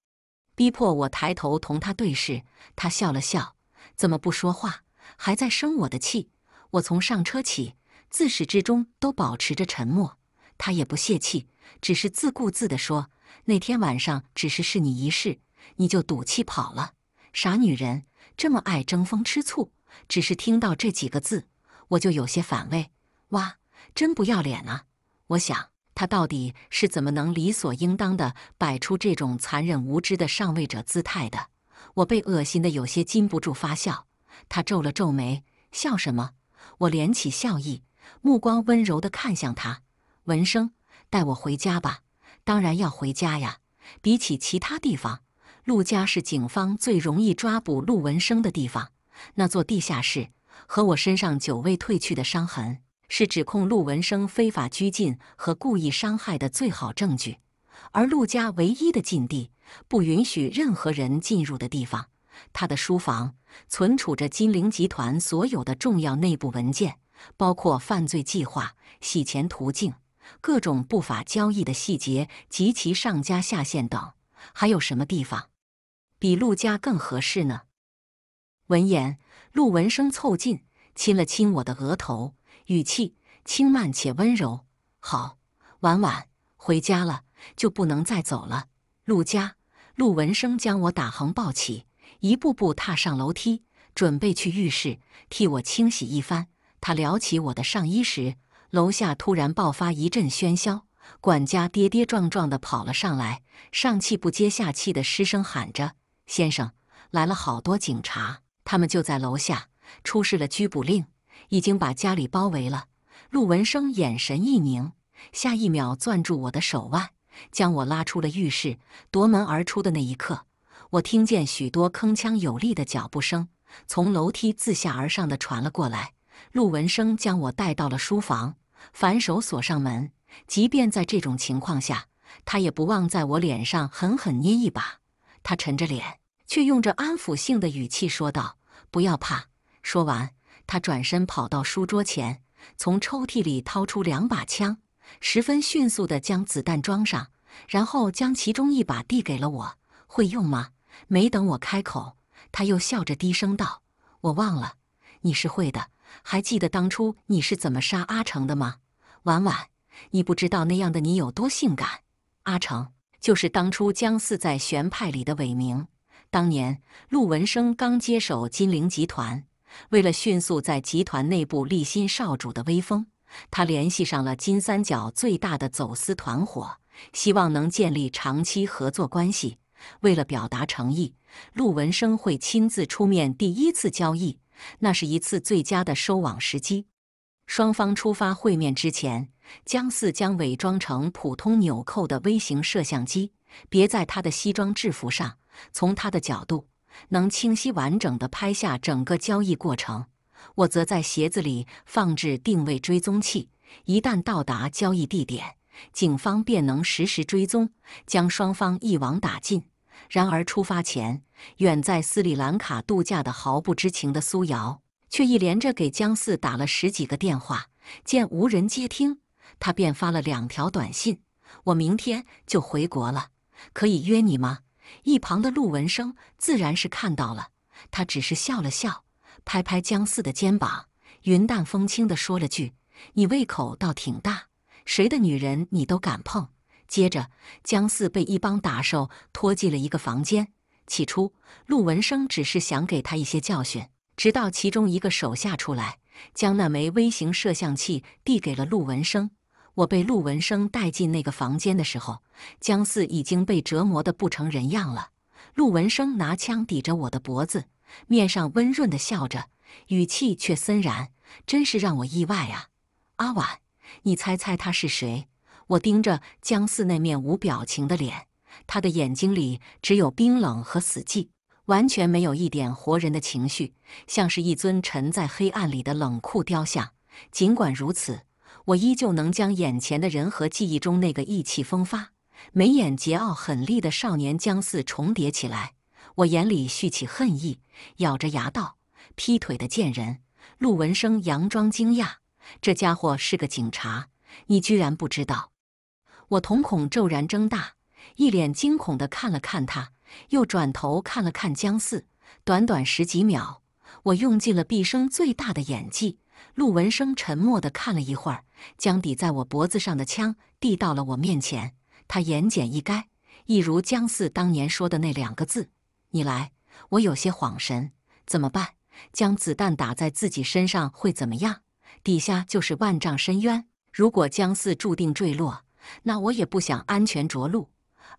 逼迫我抬头同他对视。他笑了笑：“怎么不说话？还在生我的气？”我从上车起，自始至终都保持着沉默。他也不泄气，只是自顾自地说：“那天晚上只是试你一试，你就赌气跑了，傻女人。”这么爱争风吃醋，只是听到这几个字，我就有些反胃。哇，真不要脸啊！我想，他到底是怎么能理所应当的摆出这种残忍无知的上位者姿态的？我被恶心的有些禁不住发笑。他皱了皱眉，笑什么？我敛起笑意，目光温柔的看向他。闻声，带我回家吧。当然要回家呀，比起其他地方。陆家是警方最容易抓捕陆文生的地方。那座地下室和我身上久未褪去的伤痕，是指控陆文生非法拘禁和故意伤害的最好证据。而陆家唯一的禁地，不允许任何人进入的地方，他的书房存储着金陵集团所有的重要内部文件，包括犯罪计划、洗钱途径、各种不法交易的细节及其上家下线等。还有什么地方？比陆家更合适呢。闻言，陆文生凑近，亲了亲我的额头，语气轻慢且温柔：“好，婉婉，回家了就不能再走了。”陆家，陆文生将我打横抱起，一步步踏上楼梯，准备去浴室替我清洗一番。他撩起我的上衣时，楼下突然爆发一阵喧嚣，管家跌跌撞撞地跑了上来，上气不接下气地失声喊着。先生来了，好多警察，他们就在楼下，出示了拘捕令，已经把家里包围了。陆文生眼神一凝，下一秒攥住我的手腕，将我拉出了浴室，夺门而出的那一刻，我听见许多铿锵有力的脚步声从楼梯自下而上的传了过来。陆文生将我带到了书房，反手锁上门，即便在这种情况下，他也不忘在我脸上狠狠捏一把。他沉着脸。却用着安抚性的语气说道：“不要怕。”说完，他转身跑到书桌前，从抽屉里掏出两把枪，十分迅速地将子弹装上，然后将其中一把递给了我：“会用吗？”没等我开口，他又笑着低声道：“我忘了，你是会的。还记得当初你是怎么杀阿成的吗？”婉婉，你不知道那样的你有多性感。阿成就是当初江四在玄派里的伟明。”当年，陆文生刚接手金陵集团，为了迅速在集团内部立新少主的威风，他联系上了金三角最大的走私团伙，希望能建立长期合作关系。为了表达诚意，陆文生会亲自出面。第一次交易，那是一次最佳的收网时机。双方出发会面之前，江四将伪装成普通纽扣的微型摄像机。别在他的西装制服上，从他的角度能清晰完整的拍下整个交易过程。我则在鞋子里放置定位追踪器，一旦到达交易地点，警方便能实时追踪，将双方一网打尽。然而，出发前远在斯里兰卡度假的毫不知情的苏瑶，却一连着给姜四打了十几个电话，见无人接听，他便发了两条短信：“我明天就回国了。”可以约你吗？一旁的陆文生自然是看到了，他只是笑了笑，拍拍姜四的肩膀，云淡风轻地说了句：“你胃口倒挺大，谁的女人你都敢碰。”接着，姜四被一帮打手拖进了一个房间。起初，陆文生只是想给他一些教训，直到其中一个手下出来，将那枚微型摄像器递给了陆文生。我被陆文生带进那个房间的时候，姜四已经被折磨得不成人样了。陆文生拿枪抵着我的脖子，面上温润地笑着，语气却森然，真是让我意外啊！阿婉，你猜猜他是谁？我盯着姜四那面无表情的脸，他的眼睛里只有冰冷和死寂，完全没有一点活人的情绪，像是一尊沉在黑暗里的冷酷雕像。尽管如此。我依旧能将眼前的人和记忆中那个意气风发、眉眼桀骜狠厉的少年姜四重叠起来，我眼里蓄起恨意，咬着牙道：“劈腿的贱人！”陆文生佯装惊讶：“这家伙是个警察，你居然不知道？”我瞳孔骤然睁大，一脸惊恐地看了看他，又转头看了看姜四。短短十几秒，我用尽了毕生最大的演技。陆文生沉默地看了一会儿，将抵在我脖子上的枪递到了我面前。他言简意赅，一如姜四当年说的那两个字：“你来。”我有些恍神，怎么办？将子弹打在自己身上会怎么样？底下就是万丈深渊。如果姜四注定坠落，那我也不想安全着陆。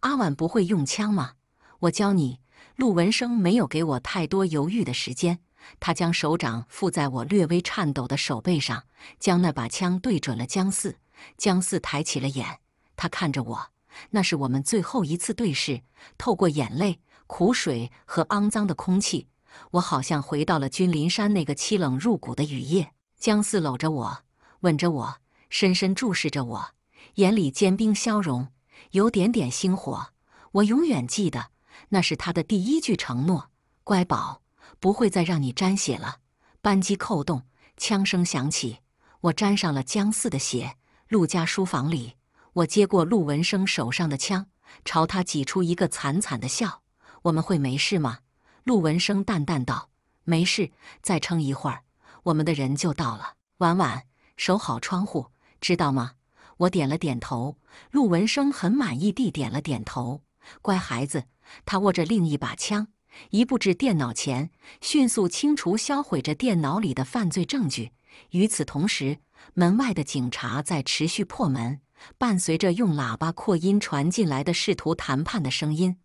阿婉不会用枪吗？我教你。陆文生没有给我太多犹豫的时间。他将手掌附在我略微颤抖的手背上，将那把枪对准了姜四。姜四抬起了眼，他看着我，那是我们最后一次对视。透过眼泪、苦水和肮脏的空气，我好像回到了君临山那个凄冷入骨的雨夜。姜四搂着我，吻着我，深深注视着我，眼里坚冰消融，有点点星火。我永远记得，那是他的第一句承诺：“乖宝。”不会再让你沾血了。扳机扣动，枪声响起，我沾上了姜四的血。陆家书房里，我接过陆文生手上的枪，朝他挤出一个惨惨的笑。我们会没事吗？陆文生淡淡道：“没事，再撑一会儿，我们的人就到了。”婉婉，守好窗户，知道吗？我点了点头。陆文生很满意地点了点头。乖孩子，他握着另一把枪。一步至电脑前，迅速清除销毁着电脑里的犯罪证据。与此同时，门外的警察在持续破门，伴随着用喇叭扩音传进来的试图谈判的声音。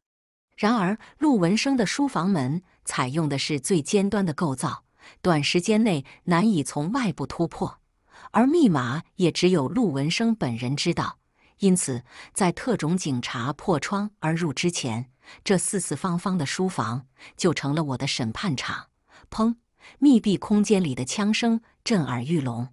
然而，陆文生的书房门采用的是最尖端的构造，短时间内难以从外部突破，而密码也只有陆文生本人知道。因此，在特种警察破窗而入之前。这四四方方的书房就成了我的审判场。砰！密闭空间里的枪声震耳欲聋。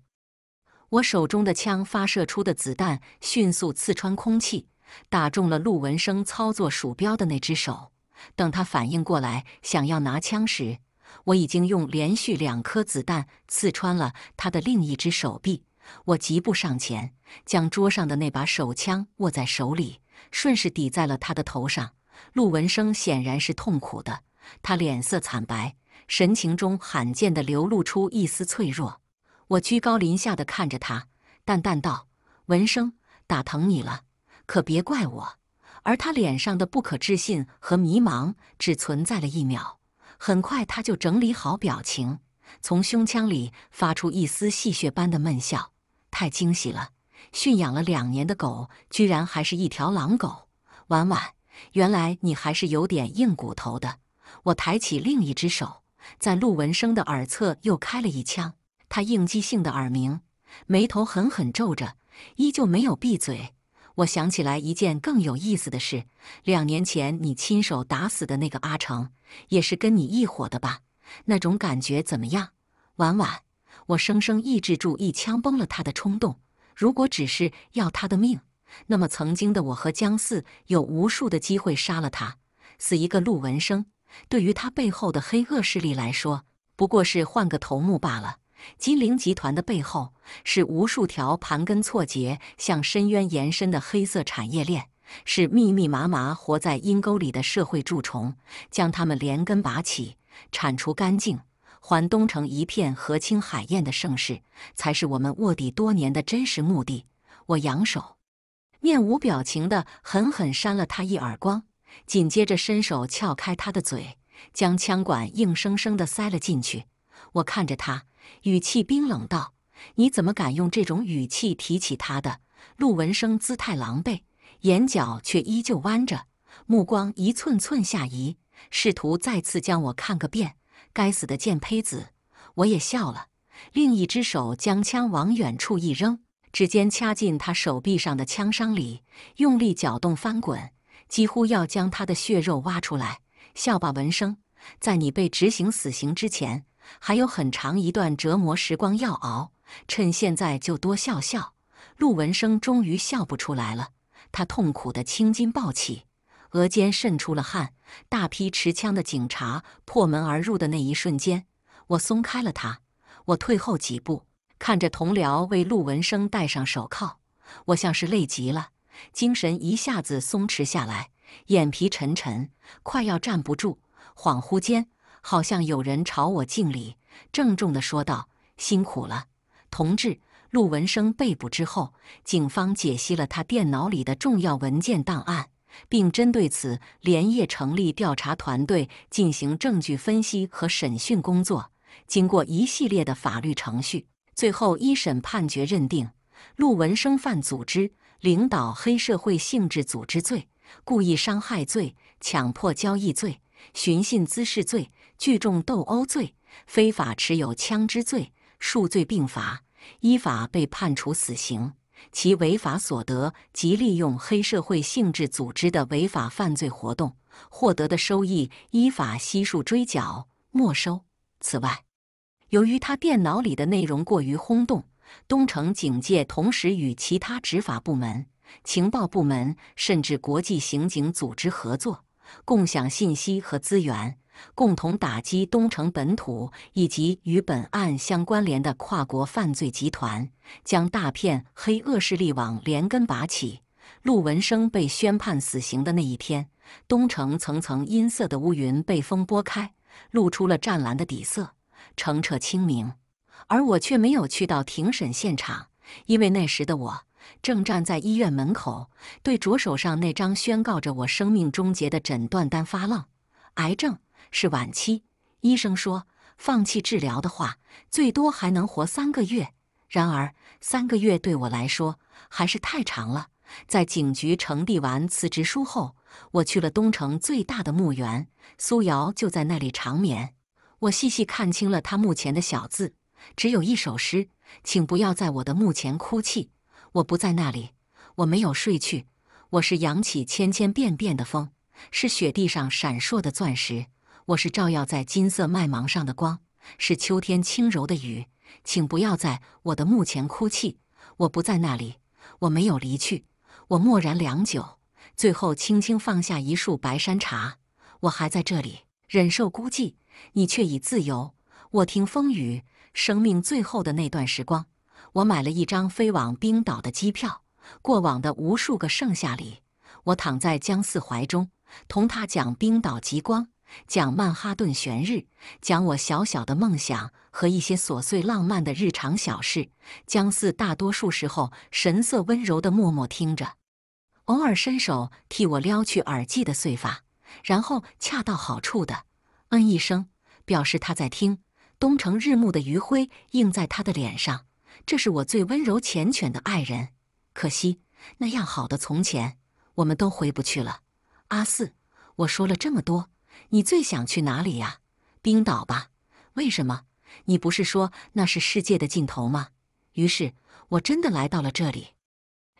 我手中的枪发射出的子弹迅速刺穿空气，打中了陆文生操作鼠标的那只手。等他反应过来想要拿枪时，我已经用连续两颗子弹刺穿了他的另一只手臂。我疾步上前，将桌上的那把手枪握在手里，顺势抵在了他的头上。陆文生显然是痛苦的，他脸色惨白，神情中罕见地流露出一丝脆弱。我居高临下地看着他，淡淡道：“文生，打疼你了，可别怪我。”而他脸上的不可置信和迷茫只存在了一秒，很快他就整理好表情，从胸腔里发出一丝戏谑般的闷笑：“太惊喜了，驯养了两年的狗，居然还是一条狼狗，晚晚。”原来你还是有点硬骨头的。我抬起另一只手，在陆文生的耳侧又开了一枪。他应激性的耳鸣，眉头狠狠皱着，依旧没有闭嘴。我想起来一件更有意思的事：两年前你亲手打死的那个阿成，也是跟你一伙的吧？那种感觉怎么样，婉婉？我生生抑制住一枪崩了他的冲动。如果只是要他的命。那么曾经的我和姜四有无数的机会杀了他，死一个陆文生，对于他背后的黑恶势力来说不过是换个头目罢了。金陵集团的背后是无数条盘根错节、向深渊延伸的黑色产业链，是密密麻麻活在阴沟里的社会蛀虫。将他们连根拔起，铲除干净，还东城一片和清海晏的盛世，才是我们卧底多年的真实目的。我扬手。面无表情地狠狠扇了他一耳光，紧接着伸手撬开他的嘴，将枪管硬生生地塞了进去。我看着他，语气冰冷道：“你怎么敢用这种语气提起他的？”陆文生姿态狼狈，眼角却依旧弯着，目光一寸寸下移，试图再次将我看个遍。该死的贱胚子！我也笑了，另一只手将枪往远处一扔。指尖掐进他手臂上的枪伤里，用力搅动、翻滚，几乎要将他的血肉挖出来。笑吧，文生，在你被执行死刑之前，还有很长一段折磨时光要熬，趁现在就多笑笑。陆文生终于笑不出来了，他痛苦的青筋暴起，额间渗出了汗。大批持枪的警察破门而入的那一瞬间，我松开了他，我退后几步。看着同僚为陆文生戴上手铐，我像是累极了，精神一下子松弛下来，眼皮沉沉，快要站不住。恍惚间，好像有人朝我敬礼，郑重地说道：“辛苦了，同志。”陆文生被捕之后，警方解析了他电脑里的重要文件档案，并针对此连夜成立调查团队进行证据分析和审讯工作。经过一系列的法律程序。最后，一审判决认定，陆文生犯组织领导黑社会性质组织罪、故意伤害罪、强迫交易罪、寻衅滋事罪、聚众斗殴罪、非法持有枪支罪，数罪并罚，依法被判处死刑。其违法所得及利用黑社会性质组织的违法犯罪活动获得的收益，依法悉数追缴、没收。此外，由于他电脑里的内容过于轰动，东城警界同时与其他执法部门、情报部门，甚至国际刑警组织合作，共享信息和资源，共同打击东城本土以及与本案相关联的跨国犯罪集团，将大片黑恶势力网连根拔起。陆文生被宣判死刑的那一天，东城层层阴色的乌云被风拨开，露出了湛蓝的底色。澄澈清明，而我却没有去到庭审现场，因为那时的我正站在医院门口，对着手上那张宣告着我生命终结的诊断单发愣。癌症是晚期，医生说放弃治疗的话，最多还能活三个月。然而三个月对我来说还是太长了。在警局呈递完辞职书后，我去了东城最大的墓园，苏瑶就在那里长眠。我细细看清了他墓前的小字，只有一首诗：“请不要在我的墓前哭泣，我不在那里，我没有睡去。我是扬起千千遍遍的风，是雪地上闪烁的钻石，我是照耀在金色麦芒上的光，是秋天轻柔的雨。请不要在我的墓前哭泣，我不在那里，我没有离去。我默然良久，最后轻轻放下一束白山茶，我还在这里忍受孤寂。”你却已自由。我听风雨，生命最后的那段时光。我买了一张飞往冰岛的机票。过往的无数个盛夏里，我躺在姜四怀中，同他讲冰岛极光，讲曼哈顿悬日，讲我小小的梦想和一些琐碎浪漫的日常小事。姜四大多数时候神色温柔的默默听着，偶尔伸手替我撩去耳际的碎发，然后恰到好处的。嗯一声，表示他在听。东城日暮的余晖映在他的脸上，这是我最温柔缱绻的爱人。可惜，那样好的从前，我们都回不去了。阿四，我说了这么多，你最想去哪里呀？冰岛吧？为什么？你不是说那是世界的尽头吗？于是，我真的来到了这里，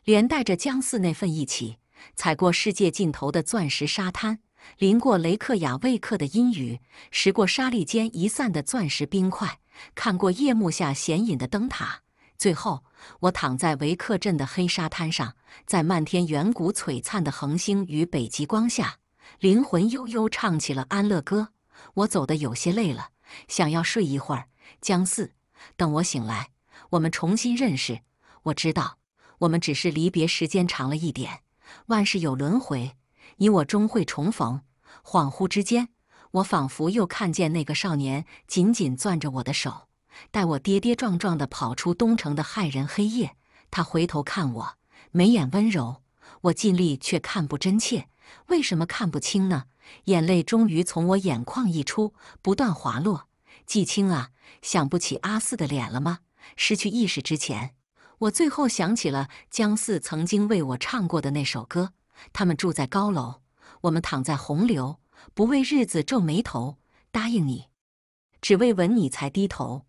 连带着江四那份一起，踩过世界尽头的钻石沙滩。淋过雷克雅未克的阴雨，拾过沙砾间遗散的钻石冰块，看过夜幕下显影的灯塔，最后我躺在维克镇的黑沙滩上，在漫天远古璀璨的恒星与北极光下，灵魂悠悠唱起了安乐歌。我走得有些累了，想要睡一会儿。姜四，等我醒来，我们重新认识。我知道，我们只是离别时间长了一点。万事有轮回。你我终会重逢，恍惚之间，我仿佛又看见那个少年紧紧攥着我的手，带我跌跌撞撞地跑出东城的骇人黑夜。他回头看我，眉眼温柔。我尽力却看不真切，为什么看不清呢？眼泪终于从我眼眶溢出，不断滑落。季青啊，想不起阿四的脸了吗？失去意识之前，我最后想起了姜四曾经为我唱过的那首歌。他们住在高楼，我们躺在洪流，不为日子皱眉头。答应你，只为吻你才低头。